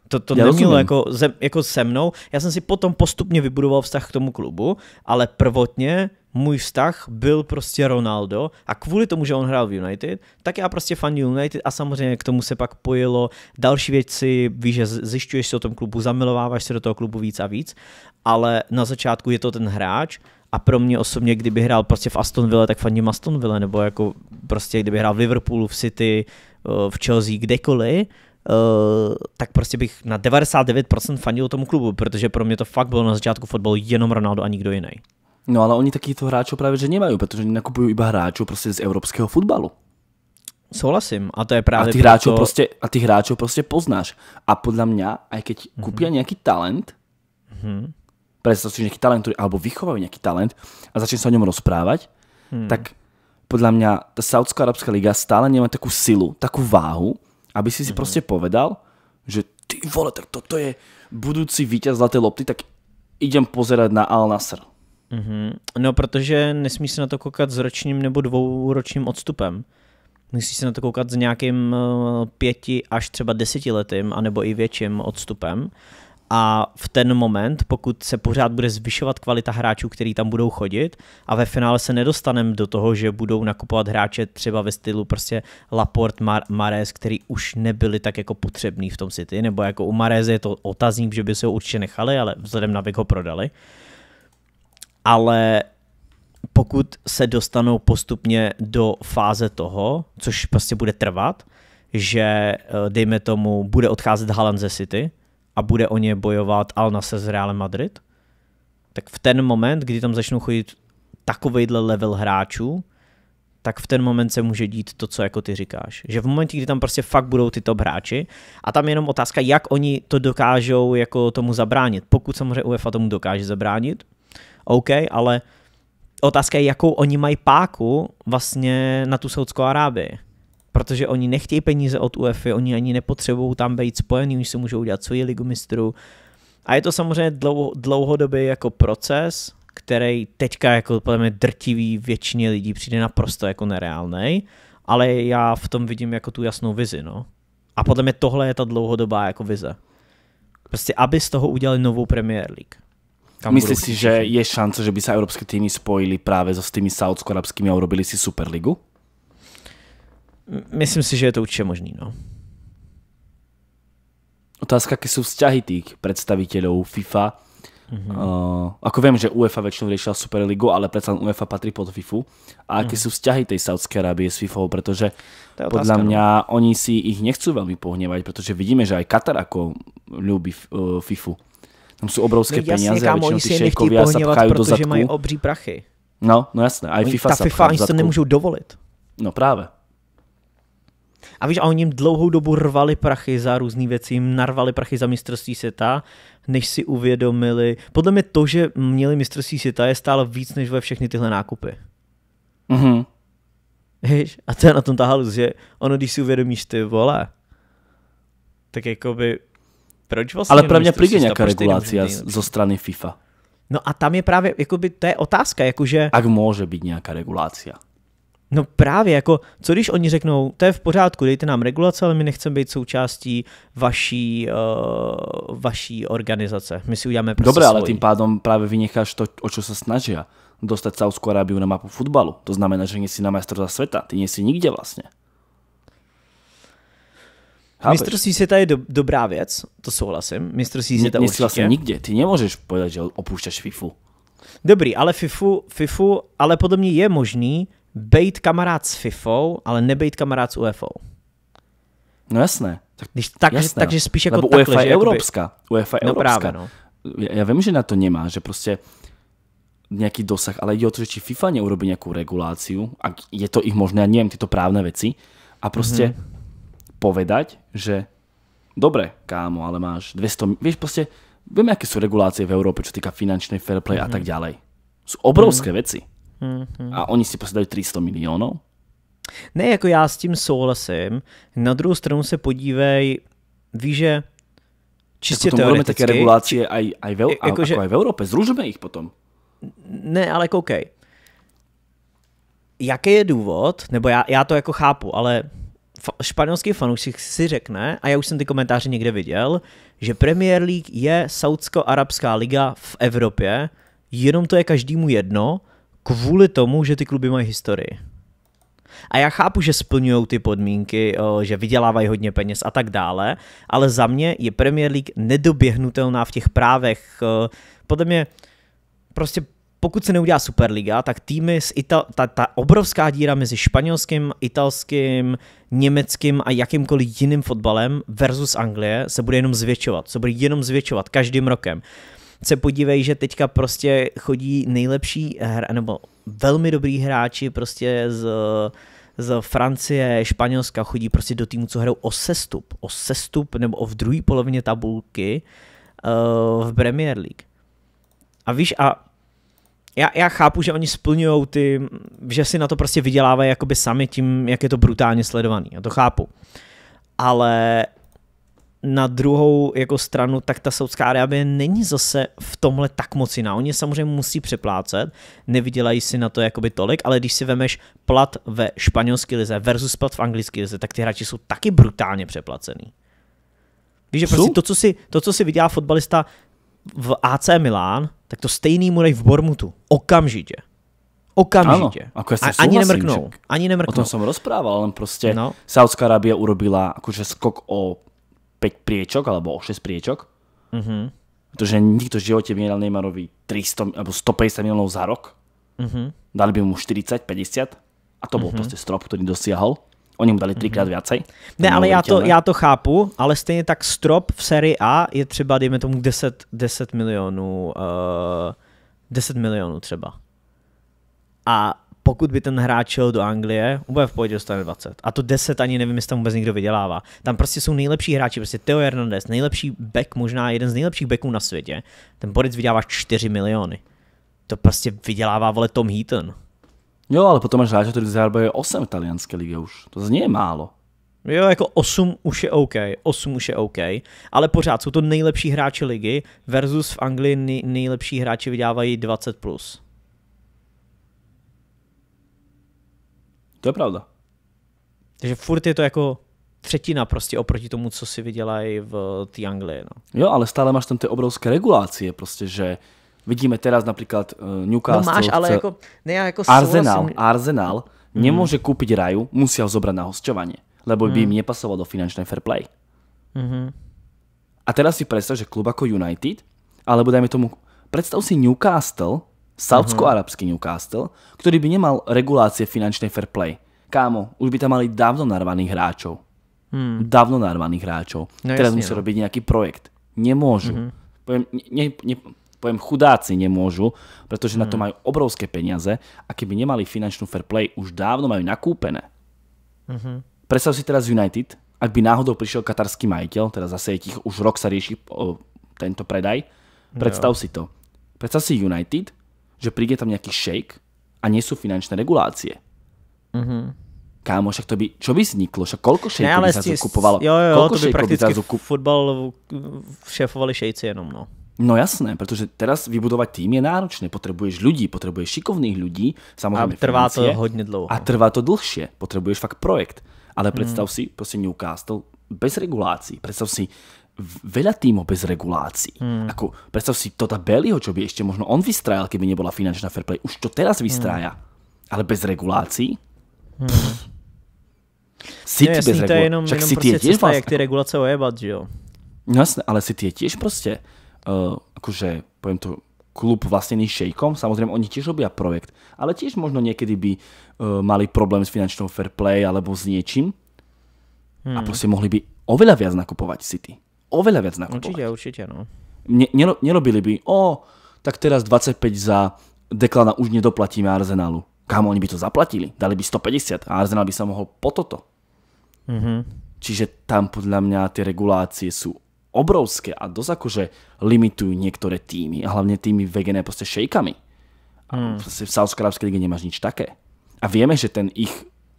To, to já nemělo jako, ze, jako se mnou. Já jsem si potom postupně vybudoval vztah k tomu klubu, ale prvotně můj vztah byl prostě Ronaldo a kvůli tomu, že on hrál v United, tak já prostě fan United a samozřejmě k tomu se pak pojilo další věci, víš, že zjišťuješ se o tom klubu, zamilováváš se do toho klubu víc a víc, ale na začátku je to ten hráč a pro mě osobně, kdyby hrál prostě v Aston Villa, tak fandím Aston Villa, nebo jako prostě kdyby hrál v Liverpoolu, v City, eh, v Chelsea, kdekoliv, Uh, tak prostě bych na 99% fanil tomu klubu, protože pro mě to fakt bylo na začátku fotbalu jenom Ronaldo a nikdo jiný. No ale oni takýchto hráčů právě že nemají, protože oni nakupují iba hráčů prostě z evropského futbalu. Souhlasím. A to je právě a ty hráčů proto... prostě, a ty hráčů prostě poznáš. A podle mě, aj keď mm -hmm. kupí nějaký talent, mm -hmm. predstav si nějaký talent, ktorý, alebo vychovajú nějaký talent a začne sa o ňom rozprávať, mm. tak podle mě ta Saudsko-Arabská liga stále nemá takú silu, takú váhu, aby si si mm. prostě povedal, že ty vole, tak toto je budoucí vítěz zlaté lopty, tak idem pozerať na Al Nasr. Mm-hmm. No, protože nesmí se na to koukat s ročním nebo dvouročním odstupem. Musíš se na to koukat s nějakým eh, pěti až třeba desetiletým, anebo i větším odstupem. A v ten moment, pokud se pořád bude zvyšovat kvalita hráčů, který tam budou chodit, a ve finále se nedostaneme do toho, že budou nakupovat hráče třeba ve stylu prostě Laport, Mar- Marez, který už nebyli tak jako potřební v tom City, nebo jako u Mareze je to otazník, že by se ho určitě nechali, ale vzhledem na věk ho prodali. Uh, ale pokud se dostanou postupně do fáze toho, což prostě bude trvat, že eh, dejme tomu, bude odcházet Haaland ze City a bude o ně bojovat Al Nasser z Real Madrid, tak v ten moment, kdy tam začnou chodit takovejhle level hráčů, tak v ten moment se může dít to, co jako ty říkáš. Že v momentě, kdy tam prostě fakt budou ty top hráči a tam je jenom otázka, jak oni to dokážou jako tomu zabránit. Pokud samozřejmě UEFA tomu dokáže zabránit, OK, ale otázka je, jakou oni mají páku vlastně na tu Saudskou Arábii. Protože oni nechtějí peníze od UEFA, oni ani nepotřebují tam být spojený, oni si můžou udělat svoji ligu mistrů. A je to samozřejmě dlouho, dlouhodobý jako proces, který teďka jako podle mě drtivý většině lidí přijde naprosto jako nereálný, ale já v tom vidím jako tu jasnou vizi, no. A podle mě tohle je ta dlouhodobá jako vize. Prostě aby z toho udělali novou Premier League. Tam Myslíš si, že je šance, že by sa európske týmy spojili práve so s tými saudsko-arabskými a urobili si Superligu? Myslím si, že je to určitě možný, no. Otázka, aké sú vzťahy tých predstaviteľov FIFA. Mm-hmm. Uh, eh, ako viem, že UEFA väčšinou riešila Superligu, ale predsa UEFA patrí pod FIFU. A aké mm-hmm. sú vzťahy tej Saudské Arábie s FIFA, pretože otázka, podľa mňa no. oni si ich nechcú veľmi pohnevať, pretože vidíme, že aj Katar ako ľúbi uh, tam jsou obrovské no, jasně, peníze, kámo, oni si je nechtějí pohněvat, protože mají obří prachy. No, no jasné. A i FIFA ta FIFA ani se to nemůžou dovolit. No právě. A víš, a oni jim dlouhou dobu rvali prachy za různé věci, jim narvali prachy za mistrovství světa, než si uvědomili. Podle mě to, že měli mistrovství světa, je stále víc než ve všechny tyhle nákupy. Mhm. Víš? A to je na tom ta halus, že ono, když si uvědomíš ty vole, tak jakoby proč vlastně Ale pro mě príde nějaká prostě regulace zo strany FIFA. No a tam je právě, jakoby, to je otázka, jakože... Ak může být nějaká regulace. No právě, jako, co když oni řeknou, to je v pořádku, dejte nám regulace, ale my nechceme být součástí vaší, uh, vaší organizace. My si uděláme prostě Dobře, svoji. ale tím pádem právě vynecháš to, o co se snaží. Dostat Saudskou Arábiu na mapu futbalu. To znamená, že nejsi na majstrovství světa, ty nejsi nikde vlastně. Chápeš? Mistrovství světa je do, dobrá věc, to souhlasím. Mistrovství světa N- určitě. nikde. Ty nemůžeš povedat, že opouštíš FIFU. Dobrý, ale FIFU, FIFU, ale podle mě je možný být kamarád s FIFou, ale nebejt kamarád s UEFA. No jasné. Tak, Když tak, jasné. takže spíš jako Lebo takhle, UEFA je evropská. Jakoby... UEFA je no evropská. Právě, no. Já, já vím, že na to nemá, že prostě nějaký dosah, ale jde o to, že či FIFA neurobí nějakou reguláciu, a je to ich možné, já nevím, tyto právné věci, a prostě mm-hmm povedať, že dobre, kámo, ale máš 200, vieš proste, vieme, aké sú regulácie v Európe, čo týka finančnej fair play mm-hmm. a mhm. tak ďalej. Sú obrovské mm-hmm. veci. Mm-hmm. A oni si prostě dají 300 milionů? Ne, jako já s tím souhlasím. Na druhou stranu se podívej, víš, že čistě tak teoreticky... také regulácie aj, aj, ve, jako, že, jako aj v Evropě, zružíme jich potom. Ne, ale koukej. Jako Jaký je důvod, nebo já, já to jako chápu, ale španělský fanoušek si řekne, a já už jsem ty komentáře někde viděl, že Premier League je saudsko-arabská liga v Evropě, jenom to je každému jedno, kvůli tomu, že ty kluby mají historii. A já chápu, že splňují ty podmínky, eh, že vydělávají hodně peněz a tak dále, ale za mě je Premier League nedoběhnutelná v těch právech. Eh, podle mě prostě pokud se neudělá Superliga, tak týmy s Ital- ta, ta obrovská díra mezi španělským, italským, německým a jakýmkoliv jiným fotbalem versus Anglie se bude jenom zvětšovat, se bude jenom zvětšovat každým rokem. Se podívej, že teďka prostě chodí nejlepší, hra, nebo velmi dobrý hráči prostě z z Francie, Španělska chodí prostě do týmu, co hrajou o sestup, o sestup nebo o v druhé polovině tabulky uh, v Premier League. A víš, a já, já chápu, že oni splňují ty, že si na to prostě vydělávají jakoby sami tím, jak je to brutálně sledovaný, já to chápu. Ale na druhou jako stranu, tak ta Saudská Arábie není zase v tomhle tak moc jiná. Oni samozřejmě musí přeplácet, nevydělají si na to jakoby tolik, ale když si vemeš plat ve španělské lize versus plat v anglické lize, tak ty hráči jsou taky brutálně přeplacený. Víš, že prostě to, co si, to, co si vydělá fotbalista v AC Milán, tak to stejný mu dají v Bormutu. Okamžitě. Okamžitě. Áno, ako ja a, ani nemrknou. Že... Ani nemrknou. O tom jsem rozprával, ale prostě no. Saudská Arábia urobila akože skok o 5 priečok alebo o 6 priečok. Mm -hmm. Protože nikto v životě by nedal Neymarovi 300 alebo 150 milionů za rok. Mm -hmm. Dali by mu 40, 50 a to bol mm -hmm. prostě strop, který dosiahol. Oni mu dali třikrát mhm. viacej. Ne, ale já to, já to chápu, ale stejně tak strop v sérii A je třeba, dejme tomu, 10, 10 milionů, uh, eh, 10 milionů třeba. A pokud by ten hráč šel do Anglie, bude v pohodě dostane 20. A to 10 ani nevím, jestli tam vůbec někdo vydělává. Tam prostě jsou nejlepší hráči, prostě Teo Hernandez, nejlepší back, možná jeden z nejlepších backů na světě. Ten Boric vydělává 4 miliony. To prostě vydělává vole Tom Heaton. Jo, ale potom máš hráče, který zarábají 8 v talianské ligy už. To zní je málo. Jo, jako 8 už je OK, 8 už je OK, ale pořád jsou to nejlepší hráči ligy versus v Anglii nej- nejlepší hráči vydávají 20+. Plus. To je pravda. Takže furt je to jako třetina prostě oproti tomu, co si vydělají v té Anglii. No. Jo, ale stále máš tam ty obrovské regulácie prostě, že Vidíme teraz například uh, eh, Newcastle. No máš, ale chce... jako, ne, jako Arsenal, souhlasím. Arsenal hmm. nemůže koupit Raju, musí ho zobrat na hostování, lebo hmm. by jim mhm. nepasoval do finančné fair play. Hmm. A teraz si představ, že klub jako United, alebo dajme tomu, představ si Newcastle, saudsko-arabský mhm. Newcastle, který by nemal regulácie finančné fair play. Kámo, už by tam mali dávno narvaných hráčov. Hmm. Dávno narvaných hráčov. No Teraz musí no. robiť nejaký projekt. Nemôžu. Mm-hmm. Poviem, ne, ne, poviem chudáci nemôžu, pretože mm. na to hmm. majú obrovské peniaze a keby nemali finančnú fair play, už dávno majú nakúpené. Hmm. Predstav si teraz United, ak by náhodou prišiel katarský majiteľ, teda zase je tich, už rok sa rieši o, tento predaj, predstav no. si to. Predstav si United, že príde tam nejaký shake a nie sú finančné regulácie. Mm-hmm kámo, však to by, čo by vzniklo, však koľko šejkov by sa kupovalo? Jo, jo, Kolko to by prakticky by futbal šéfovali šejci jenom, no. No jasné, protože teraz vybudovat tým je náročné. Potřebuješ lidi, potřebuješ šikovných lidí, samozřejmě. A trvá financie, to hodně dlouho. A trvá to dlhšie. Potřebuješ fakt projekt. Ale hmm. představ si prostě Newcastle bez regulací. Představ si veľa týmu bez regulací. Hmm. Ako, představ si ta tota Bellyho, čo by ještě možno on vystrajal, keby nebola finančná fair play. Už to teraz vystrája. Hmm. Ale bez regulací? Hmm. City no, jasný, bez regulací. Však jenom City prostě je tiež cesta, vlastně. jak ty regulace ojebat, že jo? No jasné, ale City je tiež prostě uh, akože, poviem to, klub vlastnený šejkom, samozrejme oni tiež robia projekt, ale tiež možno niekedy by uh, mali problém s finančnou fair play alebo s niečím hmm. a proste mohli by oveľa viac nakupovať City. Oveľa viac nakupovať. Určite, určite, no. Ne, nero, nerobili by, o, tak teraz 25 za Deklana už nedoplatíme Arsenalu. Kam oni by to zaplatili? Dali by 150 a Arsenal by sa mohol po toto. Mm-hmm. Čiže tam podľa mňa tie regulácie sú obrovské a dosť akože limitujú niektoré týmy, a hlavne týmy vegené proste šejkami. hmm. Prostě v South arabskej lige nemáš nič také. A vieme, že ten ich,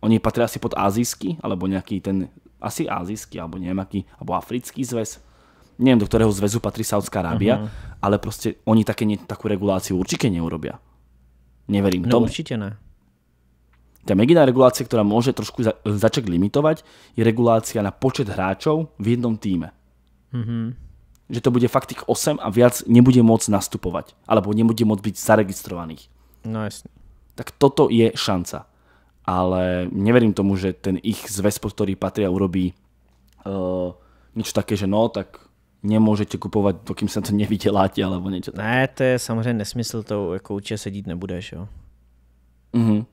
oni patria asi pod azijský, alebo nejaký ten, asi azijský, alebo neviem aký, alebo africký zväz. Neviem, do ktorého zväzu patrí Saudská Arábia, uh-huh. Mhm. ale proste oni také, ne, takú reguláciu určite neurobia. Neverím no, tomu. určite ne. Tá jediná regulácia, ktorá môže trošku za, začať limitovať, je regulácia na počet hráčov v jednom týme. Mm-hmm. Že to bude fakt tých 8 a viac nebude môcť nastupovať. Alebo nebude môcť byť zaregistrovaných. No jasne. Tak toto je šanca. Ale neverím tomu, že ten ich zväz, pod ktorý patria, urobí uh, niečo také, že no, tak nemůžete kupovat, dokým se to nevyděláte, alebo něco Ne, to je samozřejmě nesmysl, to jako určitě sedít nebudeš, jo. Mm-hmm.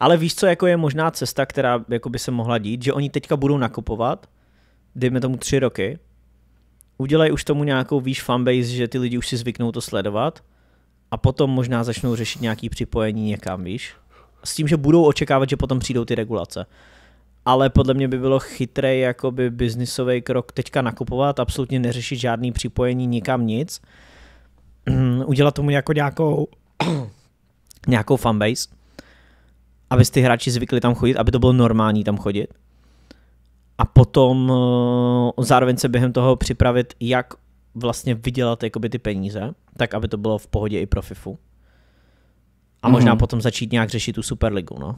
Ale víš, co jako je možná cesta, která jako by se mohla dít, že oni teďka budou nakupovat, dejme tomu tři roky, udělají už tomu nějakou výš fanbase, že ty lidi už si zvyknou to sledovat a potom možná začnou řešit nějaké připojení někam, víš? S tím, že budou očekávat, že potom přijdou ty regulace. Ale podle mě by bylo chytré jakoby biznisový krok teďka nakupovat, absolutně neřešit žádný připojení nikam nic. <clears throat> Udělat tomu jako nějakou, <clears throat> nějakou fanbase, aby ty hráči zvykli tam chodit, aby to bylo normální tam chodit a potom eh, zároveň se během toho připravit, jak vlastně vydělat jakoby ty peníze, tak aby to bylo v pohodě i pro FIFU. A možná mm-hmm. potom začít nějak řešit tu Superligu, no.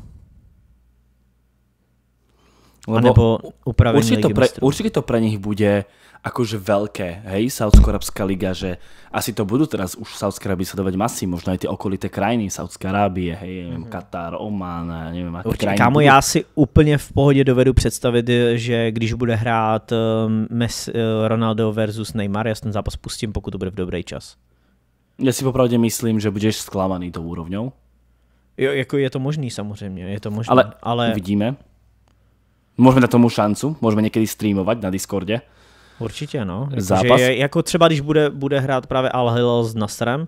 Lebo upravení určite, to pre, určite to pre nich bude akože veľké, hej, Saudsko-Arabská liga, že asi to budú teraz už Saudská Arábie sledovať masy, možno aj tie okolité krajiny Saudská Arábie, hej, mm-hmm. Katar, Oman, neviem, aké Určite, krajiny. Kámo, budú... já si úplně v pohodě dovedu představit, že když bude hrát eh, Messi, eh, Ronaldo versus Neymar, já ten zápas pustím, pokud to bude v dobrej čas. Já si popravde myslím, že budeš sklamaný, tou úrovňou. Jo, jako je to možný samozřejmě, je to možné. Ale, ale vidíme. Můžeme dát tomu šancu, můžeme někdy streamovat na Discordě. Určitě, no. Jako, Je, jako třeba, když bude, bude hrát právě Al Hilal s Nasrem,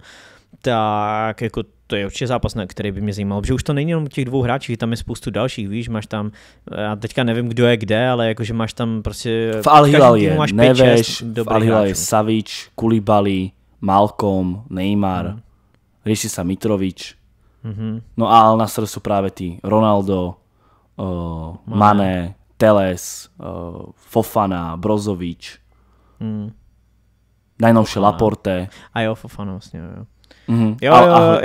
tak jako to je určitě zápas, na který by mě zajímal, že už to není jenom těch dvou hráčů, tam je spoustu dalších, víš, máš tam, já teďka nevím, kdo je kde, ale jakože máš tam prostě... V Al Hilal je máš Neves, v Al je Savič, Kulibali, Malcolm, Neymar, mm. řeší se Mitrovič, mm-hmm. no a Al Nasr jsou právě ty Ronaldo, uh, Mané, Mane, Teles, eh, Fofana, Brozovič, hmm. najnovšie Fofana. Laporte. A jo, Fofana vlastne, jo. Mm-hmm. Jo, jo, jo, jo, jako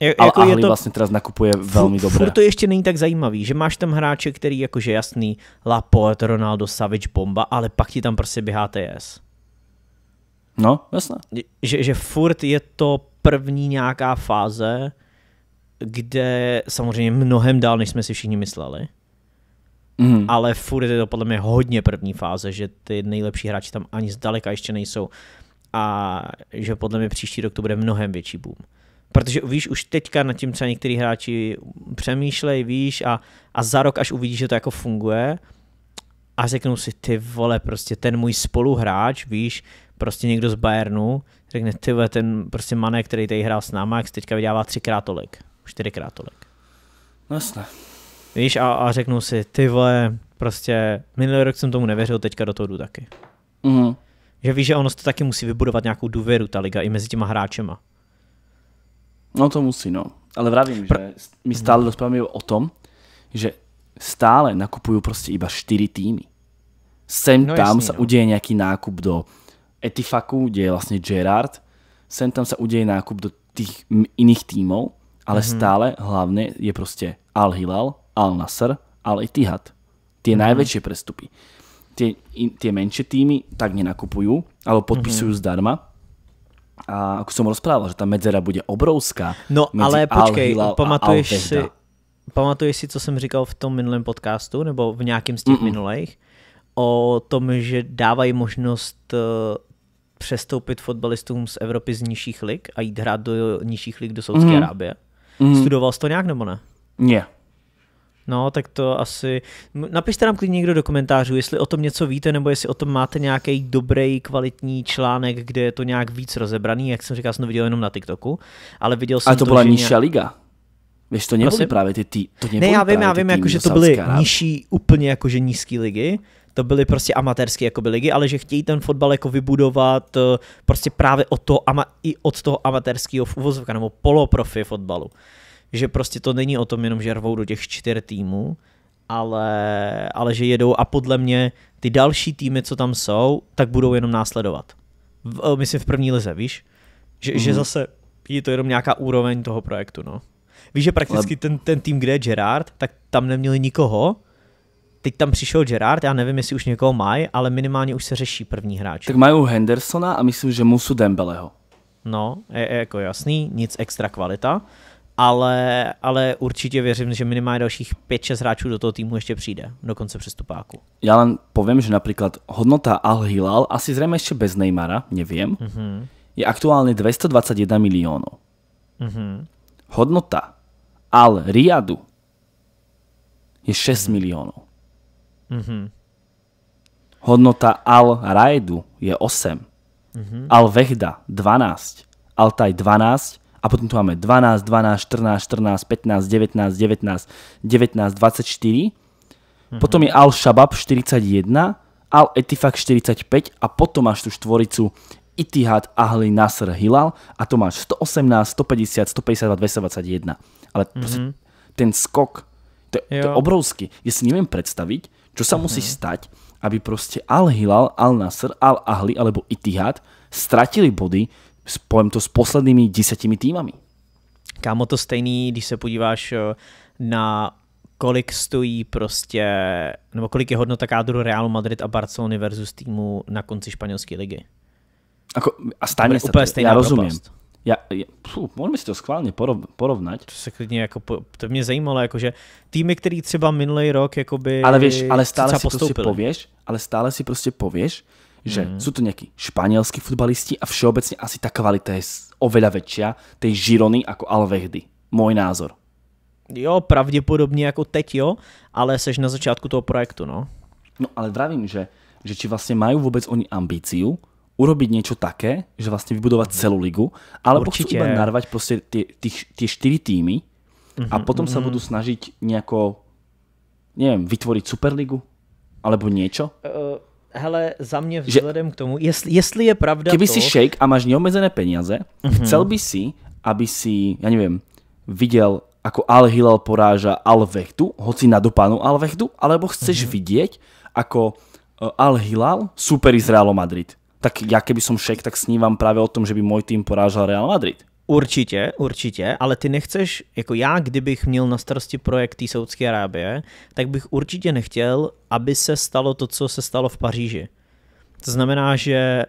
je, jako ale je to, vlastně teraz nakupuje velmi dobře. Furt to ještě není tak zajímavý, že máš tam hráče, který jakože jasný, Laporte, Ronaldo, Savage, Bomba, ale pak ti tam prostě běhá TS. No, jasné. Že, že furt je to první nějaká fáze, kde samozřejmě mnohem dál, než jsme si všichni mysleli. Mm. Ale furt je to podle mě hodně první fáze, že ty nejlepší hráči tam ani zdaleka ještě nejsou. A že podle mě příští rok to bude mnohem větší boom. Protože víš, už teďka nad tím třeba některý hráči přemýšlej, víš, a, a za rok, až uvidíš, že to jako funguje, a řeknou si, ty vole, prostě ten můj spoluhráč, víš, prostě někdo z Bayernu, řekne, ty vole, ten prostě Mané, který tady hrál s náma, jak teďka vydává třikrát tolik, čtyřikrát tolik. No jasné. Víš, a, a řeknu si, ty vole, prostě minulý rok jsem tomu nevěřil, teďka do toho jdu taky. Mm. Že víš, že ono to taky musí vybudovat nějakou důvěru, ta liga, i mezi těma hráčema. No to musí, no. Ale vravím, Pr- že my stále dostáváme o tom, že stále nakupují prostě iba čtyři týmy. Sem no, tam se no. uděje nějaký nákup do Etifaku, kde je vlastně Gerard, sem tam se uděje nákup do tých iných týmov, ale mm-hmm. stále hlavně je prostě Al Hilal, Al-Nasr, al Itihad. Tie mm najväčšie prestupy. Tie, in, tie menšie týmy tak nenakupujú, alebo podpisujú mm zdarma. A ako som rozprával, že tá medzera bude obrovská. No ale počkej, pamatuješ si, pamatuješ si, co jsem říkal v tom minulém podcastu, nebo v nějakém z těch Mm-mm. minulých, o tom, že dávají možnost eh, přestoupit fotbalistům z Evropy z nižších lig a jít hrát do nižších lig do Saudské mm. Arábie. Mm. Studoval jsi to nějak nebo ne? Ne, No, tak to asi... Napište nám klidně někdo do komentářů, jestli o tom něco víte, nebo jestli o tom máte nějaký dobrý, kvalitní článek, kde je to nějak víc rozebraný. Jak jsem říkal, jsem to viděl jenom na TikToku, ale viděl jsem A to, to byla nižší nějak... liga. Víš, to nebyly právě ty, tý, to ne, já vím, já vím, jako, že to byly nižší, úplně že nízké ligy, to byly prostě amatérské jako ligy, ale že chtějí ten fotbal jako vybudovat eh, prostě právě od toho, ama, i od toho amatérského uvozovka, nebo poloprofi fotbalu že prostě to není o tom jenom, že rvou do těch čtyř týmů, ale, ale že jedou a podle mě ty další týmy, co tam jsou, tak budou jenom následovat. V, eh, myslím v první lize, víš? Že, mm. že mhm. zase je to jenom nějaká úroveň toho projektu, no. Víš, že prakticky ten, ten tým, kde je Gerard, tak tam neměli nikoho. Teď tam přišel Gerard, já nevím, jestli už někoho mají, ale minimálně už se řeší první hráč. Tak mají Hendersona a myslím, že Musu Dembeleho. No, je, je jako jasný, nic extra kvalita ale, ale určitě věřím, že minimálně dalších 5-6 hráčů do toho týmu ještě přijde do konce přestupáku. Já len povím, že například hodnota Al Hilal, asi zřejmě ještě bez Neymara, nevím, mm -hmm. je aktuálně 221 milionů. Mm -hmm. Hodnota Al Riadu je 6 mhm. milionů. Mm -hmm. Hodnota Al Raidu je 8. Mm -hmm. Al Vehda 12. Altaj 12 a potom tu máme 12, 12, 14, 14, 15, 19, 19, 19, 24. Mm-hmm. Potom je Al-Shabab 41, Al-Etifak 45 a potom máš tu štvoricu Itihad, Ahli, Nasr, Hilal a to máš 118, 150, 152, 221. Ale mm-hmm. ten skok, to, to je obrovský. Já si neviem představit, čo sa mm-hmm. musí mhm. stať, aby prostě Al-Hilal, Al-Nasr, Al-Ahli alebo Itihad stratili body spojím to s posledními desetimi týmami. Kámo, to stejný, když se podíváš eh, na kolik stojí prostě, nebo kolik je hodnota kádru Realu Madrid a Barcelony versus týmu na konci španělské ligy. Ako, a stane se úplně stejná já rozumím. Propast. Já, já, můžeme si to schválně porov, porovnat. To se klidně jako, to mě zajímalo, jakože týmy, který třeba minulý rok jakoby Ale víš, ale stále si to si pověš, ale stále si prostě pověš, že mm. sú to nejakí španielskí futbalisti a všeobecne asi tá kvalita je oveľa väčšia tej Žirony ako Alvehdy. Můj názor. Jo, pravděpodobně jako teď jo, ale seš na začátku toho projektu, no. No ale vravím, že, že či vlastně mají vůbec oni ambíciu urobiť niečo také, že vlastně vybudovat celou ligu, ale chcú iba narvať proste tie, tých, tie čtyři týmy mm -hmm, a mhm, potom mm -hmm. sa budú snažiť nejako, neviem, vytvoriť Superligu? Alebo niečo? Uh eh, hele, za mě vzhledem že, k tomu, jestli, jestli je pravda kdyby to... si šejk a máš neomezené peníze, mm-hmm. chcel by si, aby si, já nevím, viděl, jako Al-Hilal poráža Al-Vechtu, hoci na dopánu Al-Vechtu, alebo chceš mm-hmm. vidět, jako eh, Al-Hilal super Izraelo Madrid. Tak já, keby som šejk, tak snívam práve o tom, že by můj tým porážal Real Madrid. Určitě, určitě, ale ty nechceš, jako já, kdybych měl na starosti projekt Saudské Arábie, tak bych určitě nechtěl, aby se stalo to, co se stalo v Paříži. To znamená, že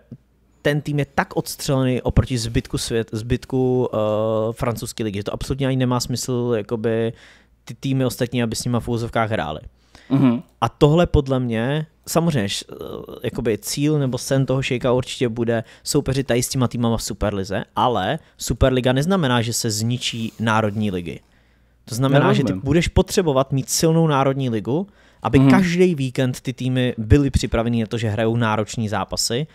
ten tým je tak odstřelený oproti zbytku svět, zbytku uh, francouzské ligy, že to absolutně ani nemá smysl, jakoby ty týmy ostatní, aby s nima v úzovkách hrály. Mm-hmm. A tohle podle mě samozřejmě, eh, jakoby cíl nebo sen toho šejka určitě bude soupeřit tady s těma týmama v Superlize, ale Superliga neznamená, že se zničí národní ligy. To znamená, že ty budeš potřebovat mít silnou národní ligu, aby mm. každý víkend ty týmy byly připraveny na to, že hrajou nároční zápasy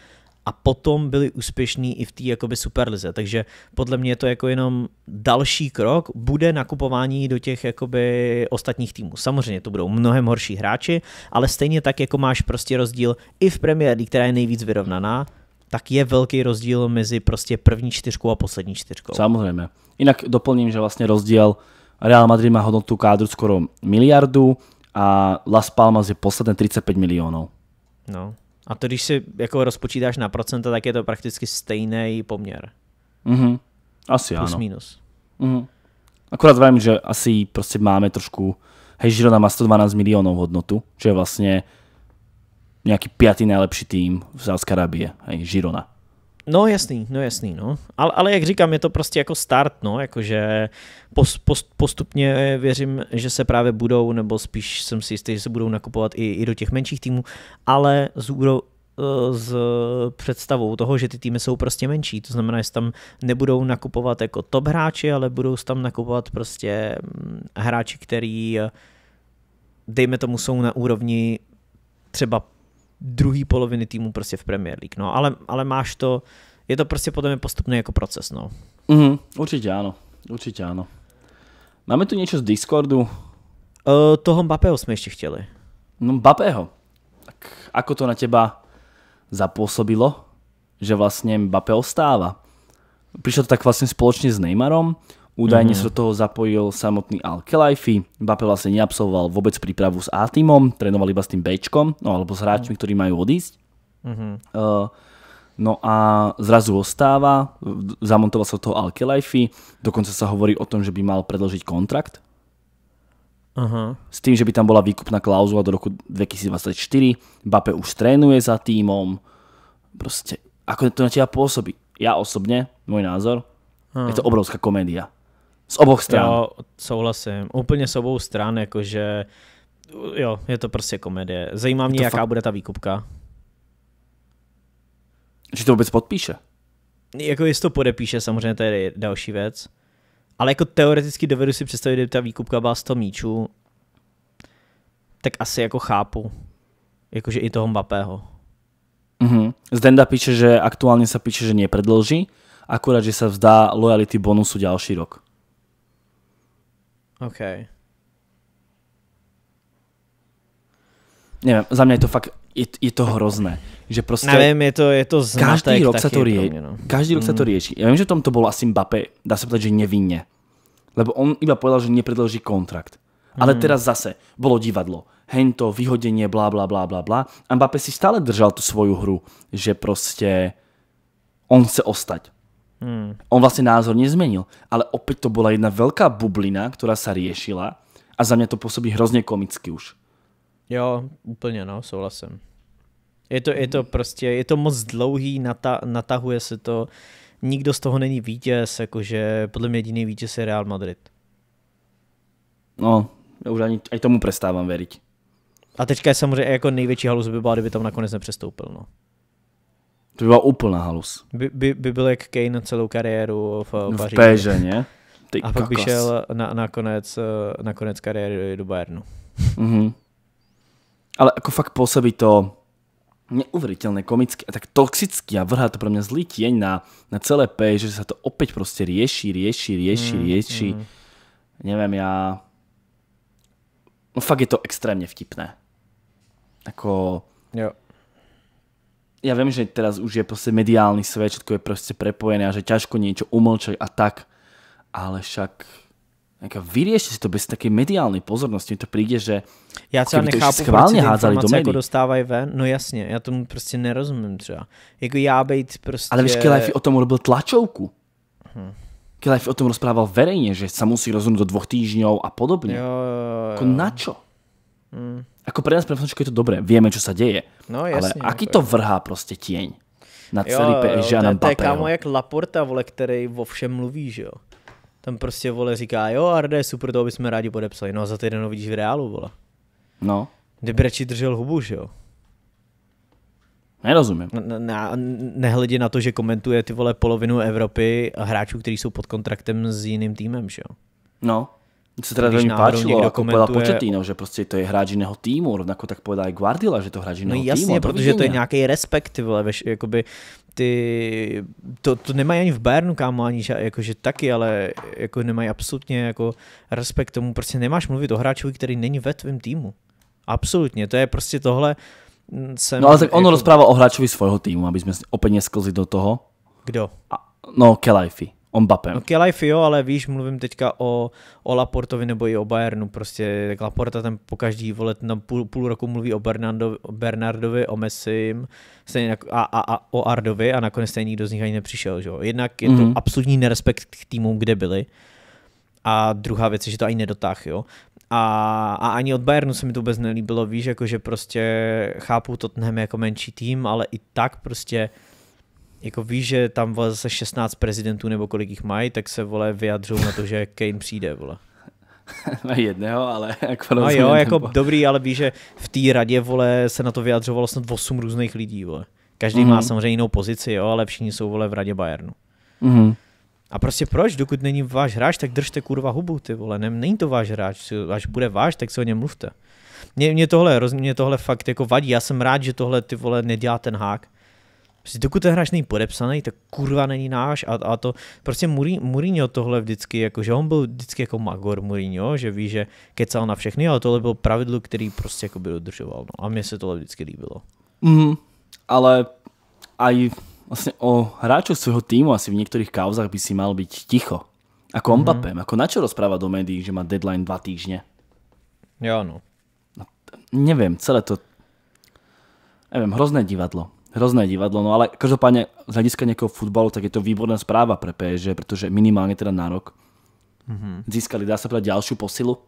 a potom byli úspěšní i v té jakoby superlize. Takže podle mě je to jako jenom další krok, bude nakupování do těch jakoby ostatních týmů. Samozřejmě to budou mnohem horší hráči, ale stejně tak, jako máš prostě rozdíl i v Premier League, která je nejvíc vyrovnaná, tak je velký rozdíl mezi prostě první čtyřkou a poslední čtyřkou. Samozřejmě. Jinak doplním, že vlastně rozdíl Real Madrid má hodnotu kádru skoro miliardu a Las Palmas je posledné 35 milionů. No. A to, když si jako rozpočítáš na procenta, tak je to prakticky stejný poměr. Mm-hmm. Asi Plus ano. minus. Mm-hmm. Akorát vím, že asi prostě máme trošku, hej, Žirona má 112 milionů hodnotu, čo je vlastně nějaký pětý nejlepší tým v Saudské Arábie, hej, Žirona. No jasný, no jasný, no. Ale, ale jak říkám, je to prostě jako start, no, jakože post, post, postupně věřím, že se právě budou, nebo spíš jsem si jistý, že se budou nakupovat i, i do těch menších týmů, ale z, úro, s eh, představou toho, že ty týmy jsou prostě menší. To znamená, že tam nebudou nakupovat jako top hráči, ale budou tam nakupovat prostě mm, hráči, který dejme tomu jsou na úrovni třeba druhé poloviny týmu prostě v Premier League. No, ale, ale máš to, je to prostě podle mě postupný jako proces. No. Mm, určitě ano, určitě ano. Máme tu něco z Discordu? Uh, toho Mbappého jsme ještě chtěli. No Mbappého. Tak ako to na teba zapůsobilo, že vlastně Mbappé ostává? Přišlo to tak vlastně společně s Neymarom. Údajne mm. sa do toho zapojil samotný Al Kelaifi. Mbappé vlastne neabsolvoval vôbec prípravu s A týmom, trénoval iba s tým Bčkom, no alebo s hráčmi, mm. ktorí majú odísť. Mm-hmm. Uh, no a zrazu ostáva, zamontoval sa do toho Al Kelaifi, dokonca sa hovorí o tom, že by mal predložiť kontrakt. Uh-huh. S tým, že by tam bola výkupná klauzula do roku 2024, Bape už trénuje za týmom, proste, ako to na teba pôsobí. Ja osobne, môj názor, uh-huh. je to obrovská komédia. Z obou stran. Jo, souhlasím. Úplně s obou stran, jakože jo, je to prostě komedie. Zajímá mě, jaká fakt... bude ta výkupka. Že to vůbec podpíše? Jako jestli to podepíše, samozřejmě to je další věc. Ale jako teoreticky dovedu si představit, kdyby ta výkupka byla 100 míčů, tak asi jako chápu. Jakože i toho Mbappého. Mm-hmm. Zdenda píše, že aktuálně se píše, že nepredlží, akurát, že se vzdá lojality bonusu další rok. Okay. Nevím, za mě je to fakt, je, je to hrozné, že prostě... Nevím, je to, je to zmatek každý rok se to rie, mě, no. každý rok mm. se to mm. rieši. Já vím, že tom to bolo asi Mbappé, dá se povedať, že nevinně. Lebo on iba povedal, že nepredlží kontrakt. Ale mm. teraz zase, bolo divadlo. Hento, vyhodenie, blá, blá, blá, blá, blá. A Mbappé si stále držal tu svoju hru, že prostě on chce ostať. Hmm. On vlastne názor nezmenil, ale opäť to bola jedna veľká bublina, ktorá sa riešila a za mňa to pôsobí hrozně komicky už. Jo, úplně no, souhlasím. Je to, je to prostě, je to moc dlouhý, nata, natahuje se to, nikdo z toho není vítěz, jakože podle mě jediný vítěz je Real Madrid. No, já už ani aj tomu přestávám věřit. A teďka je samozřejmě jako největší halus by byla, kdyby tam nakonec nepřestoupil, no. To by byla úplná halus. By, by, by byl jak Kane celou kariéru v, v no, Paříži. V Péže, ne? Ty a pak by šel na, na, konec, eh, na konec kariéry do Bayernu. Mm-hmm. Ale jako fakt působí to neuvěřitelně komicky a tak toxicky a vrhá to pro mě zlý tieň na, na celé P, že se to opět prostě rieší, rieší, rieší, mm, Mm. Nevím, já... No fakt je to extrémně vtipné. Jako... Jo ja viem, že teraz už je proste mediálny svet, všetko je proste prepojené a že ťažko niečo umlčať a tak, ale však vyriešte si to bez také mediální pozornosti, mi to přijde, že já třeba nechápu, to schválně do jako médií. Jako dostávají ven, no jasně, já tomu prostě nerozumím třeba. Jako já být prostě... Ale víš, Life o tom urobil tlačovku. Hm. Life o tom rozprával verejně, že se musí rozhodnout do dvou týždňů a podobně. Jo, jo, jo. Jako na čo? Hm. Ako pre nás, pre je to dobré, vieme, čo sa deje. No, jasne, ale no, aký to vrhá prostě tieň na celý PSG a na To je kámo jak Laporta, vole, který vo všem mluví, že jo. Tam prostě, vole, říká, jo, Arda je super, toho sme rádi podepsali. No a za týden ho vidíš v reálu, vole. No. Kdyby radši držel hubu, že jo. Nerozumím. No, no, nehledě na to, že komentuje ty vole polovinu Evropy hráčů, kteří jsou pod kontraktem s jiným týmem, že jo? No. Co teda veľmi páčilo, ako povedal Početino, že prostě to je hráč iného týmu, rovnako tak povedal aj Guardiola, že to hráč iného no, jasně, protože to je nějaký respekt, vole, veš, jakoby ty, to, to nemají ani v Bayernu, kámo, ani jakože taky, ale jako nemají absolutně jako respekt tomu, prostě nemáš mluvit o hráčovi, který není ve tvém týmu. Absolutně, to je prostě tohle, mm, jsem, no ale tak ono jako... rozprával o hráčovi svojho týmu, aby jsme opět nesklzli do toho. Kdo? A, no, Kelajfi. O Mbappé. No Kelife jo, ale víš, mluvím teďka o, o Laportovi nebo i o Bayernu. Prostě tak Laporta tam po každý volet na půl, půl roku mluví o Bernardo, Bernardovi, o Messim jako, a, a, a, o Ardovi a nakonec stejně nikdo z nich ani nepřišel. Že? Jednak je to mm-hmm. absolutní nerespekt k týmu, kde byli. A druhá věc je, že to ani nedotáh, jo. A, a ani od Bayernu se mi to vůbec nelíbilo, víš, jakože že prostě chápu Tottenham jako menší tým, ale i tak prostě jako víš, že tam vole zase 16 prezidentů nebo kolik jich mají, tak se vole vyjadřují na to, že Kane přijde, vole. <laughs> Na jedného, ale <laughs> jako No jo, jako nebo... dobrý, ale víš, že v té radě, vole, se na to vyjadřovalo snad 8 různých lidí, vole. Každý mm-hmm. má mhm. samozřejmě jinou pozici, jo, ale všichni jsou, vole, v radě Bayernu. Mm-hmm. A prostě proč, dokud není váš hráč, tak držte kurva hubu, ty vole, ne, není to váš hráč, až bude váš, tak se o něm mluvte. Mě, mě, tohle, mě tohle fakt jako vadí, já jsem rád, že tohle ty vole nedělá ten hák, Prostě dokud ten hráč není podepsaný, tak kurva není náš a, a to prostě Mourinho tohle vždycky, jako, že on byl vždycky jako magor Mourinho, že ví, že kecal na všechny, ale tohle bylo pravidlo, který prostě jako by dodržoval. No. A mně se tohle vždycky líbilo. Mm, ale aj vlastně o hráčoch svého týmu asi v některých kauzách by si mal být ticho. Ako mhm. Mbappé, mm. ako na čo rozpráva do médií, že má deadline dva týždne? Jo, no. no nevím, celé to... Nevím, hrozné divadlo hrozné divadlo, no ale každopádne z hľadiska nejakého futbalu, tak je to výborná správa pre PSG, pretože minimálne teda na rok mm-hmm. získali, dá sa povedať, ďalšiu posilu.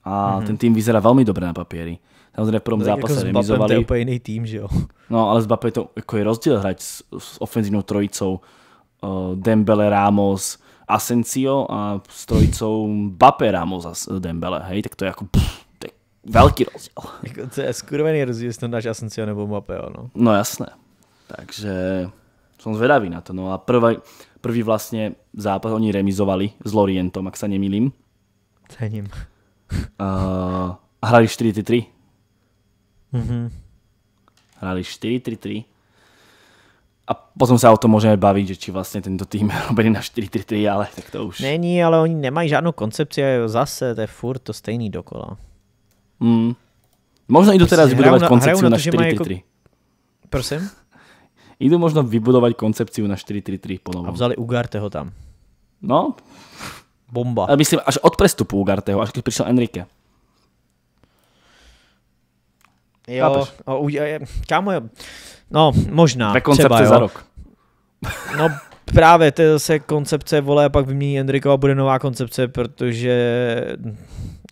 A mm-hmm. ten tým vyzerá veľmi dobre na papieri. Samozrejme v prvom no tak jako zápase jako remizovali. To je iný tým, že jo? No ale s Mbappé to ako je rozdiel hrať s, s ofenzívnou trojicou uh, Dembele, Ramos, Asensio a s trojicou Bape, Ramos a Dembele. Hej, tak to je ako... Pff, Velký rozdíl. <laughs> Jako, to je skurvený rozdíl, jestli tam dáš Asensio nebo Mbappé, no. No jasné. Takže jsem zvedavý na to. No a prvý, prvý vlastně zápas oni remizovali s Lorientom, ak se nemýlím. Cením. A Uh, hrali 4-3-3. Mm-hmm. Hrali 4-3-3. A potom se o tom můžeme bavit, že či vlastně tento tým je na 4-3-3, ale tak to už... Není, ale oni nemají žádnou koncepci a zase to je furt to stejný dokola. Mm. Možno idú prostě teraz vybudovať na, koncepciu na, na 4-3-3. Jako... Prosím? Idú <laughs> možno vybudovať koncepciu na 4-3-3 ponovom. A vzali Ugarteho tam. No. Bomba. Ale myslím, až od prestupu Ugarteho, až keď prišiel Enrique. Jo, o, u, kámo, no možná. Ta koncepce třeba, za rok. <laughs> No právě, to je zase koncepce, vole, a pak vymění Enrico a bude nová koncepce, protože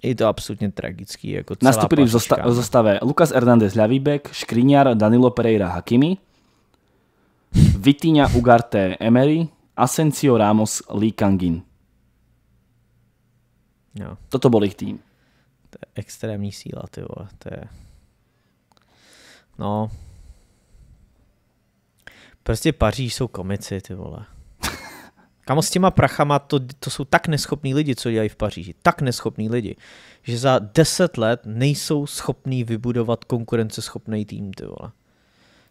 je to absolutně tragický. Jako celá Nastupili v, zosta- v no. zostave Lukas Hernández Ľavíbek, Škriňar, Danilo Pereira Hakimi, <laughs> Vitinha Ugarte Emery, Asensio Ramos Lee Kangin. No. Toto byl jejich tým. To je extrémní síla, ty vole. To je... No. Prostě Paříž jsou komici, ty vole. Kamo s těma prachama, to, to jsou tak neschopní lidi, co dělají v Paříži, tak neschopní lidi, že za deset let nejsou schopní vybudovat konkurenceschopný tým, ty vole.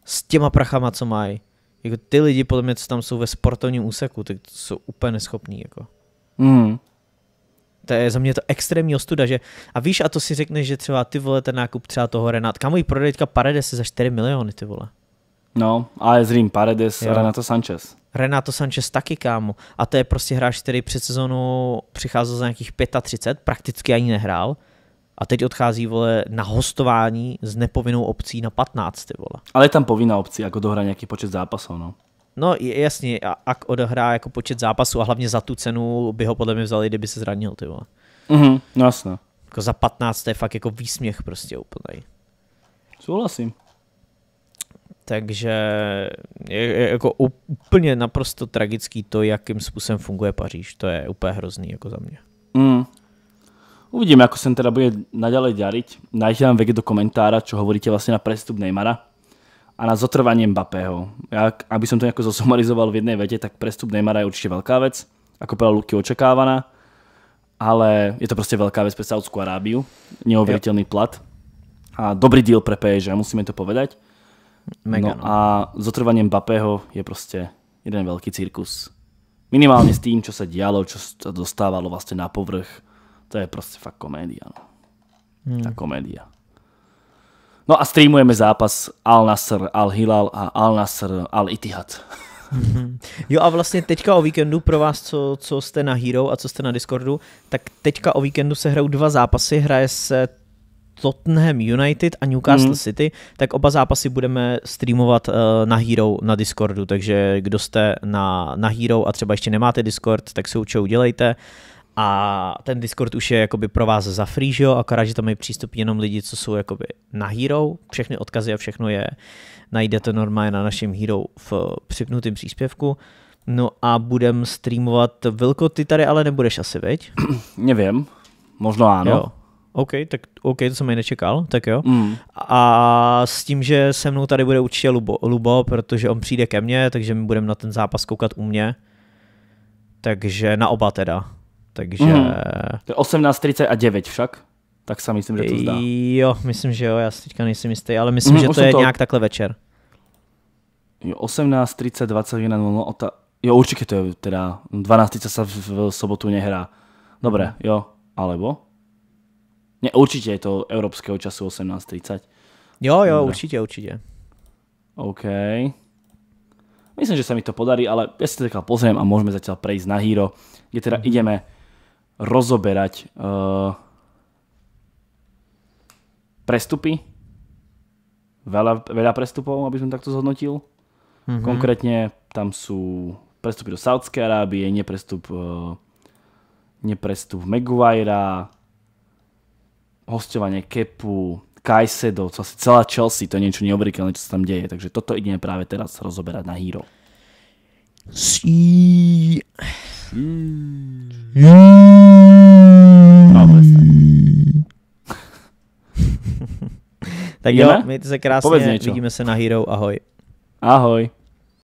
S těma prachama, co mají. Jako ty lidi, podle mě, co tam jsou ve sportovním úseku, tak jsou úplně neschopní, jako. Mm. To je za mě to extrémní ostuda, že a víš, a to si řekneš, že třeba ty vole ten nákup třeba toho Renát, kamo jí prodej teďka se za 4 miliony, ty vole. No, ale zřím Paredes, jo. Renato Sanchez. Renato Sanchez taky, kámo. A to je prostě hráč, který před sezónou přicházel za nějakých 35, prakticky ani nehrál. A teď odchází, vole, na hostování s nepovinnou obcí na 15, ty vole. Ale je tam povinná obcí, jako dohra nějaký počet zápasů, no. No jasně, a ak odehrá jako počet zápasů a hlavně za tu cenu by ho podle mě vzali, kdyby se zranil, ty vole. Mhm, no jasno. Jako za 15 to je fakt jako výsměch prostě úplnej. Souhlasím. Takže je jako úplně naprosto tragický to, jakým způsobem funguje Paříž. To je úplně hrozný jako za mě. Mm. Uvidíme, jak se teda bude nadále dělat. Nájdete nám vege do komentára, co hovoríte vlastně na přestup Neymara a na zotrvání Mbappého. Jak, aby som to nějak zosumarizoval v jedné vete, tak přestup Neymara je určitě velká věc, jako byla Luky očekávaná, ale je to prostě velká věc pro Saudskou Arábiu, neuvěřitelný plat a dobrý deal pre PSG, musíme to povedať. Mega, no, no a otrvaním Bapého je prostě jeden velký cirkus. Minimálně s tím, co se dělo, co se dostávalo vlastně na povrch. To je prostě fakt komédia. No. Hmm. Ta komédia. No a streamujeme zápas Al Nasr, Al Hilal a Al Nasr, Al Itihad. Mhm. Jo a vlastně teďka o víkendu pro vás, co, co jste na Hero a co jste na Discordu, tak teďka o víkendu se hrajou dva zápasy. Hraje se Tottenham United a Newcastle mm. City, tak oba zápasy budeme streamovat uh, na Hero na Discordu, takže kdo jste na, na Hero a třeba ještě nemáte Discord, tak se určitě udělejte. A ten Discord už je jakoby pro vás za free, že jo? akorát, že tam je přístup jenom lidi, co jsou jakoby na Hero. Všechny odkazy a všechno je, najdete normálně na našem Hero v připnutém příspěvku. No a budem streamovat, Vilko, ty tady ale nebudeš asi, veď? Nevím, možno ano. Jo. OK, tak OK, to jsem ani nečekal, tak jo. Mm. A s tím, že se mnou tady bude určitě Lubo, Lubo, protože on přijde ke mně, takže my budeme na ten zápas koukat u mě. Takže na oba teda. Takže... Mm. To je 18.30 a 9 však? Tak se myslím, že to zdá. Jo, myslím, že jo, já si teďka nejsem jistý, ale myslím, mm, že to je to... nějak takhle večer. Jo, 18.30, 21.00, no, ta... jo určitě to je teda, 12.30 se v, v sobotu nehrá. Dobré, mhm. jo, alebo? Ne, určitě je to evropského času 18.30. Jo, jo, Dobre. určitě, určitě. OK. Myslím, že se mi to podarí, ale já si to takhle pozriem a můžeme zatím prejsť na Hero, kde teda mm-hmm. ideme rozoberať uh, prestupy. Veľa, veľa prestupov, aby som takto zhodnotil. Mm-hmm. Konkrétne tam sú prestupy do Saudskej Arábie, neprestup, uh, neprestup Maguirea, hostovanie Kepu, Kajsedo, celá Chelsea, to je niečo neuveriteľné, čo sa tam deje. Takže toto ideme práve teraz rozoberať na Hero. Sí. Sí. No, tak jo, mějte se krásně, vidíme se na Hero, ahoj. Ahoj.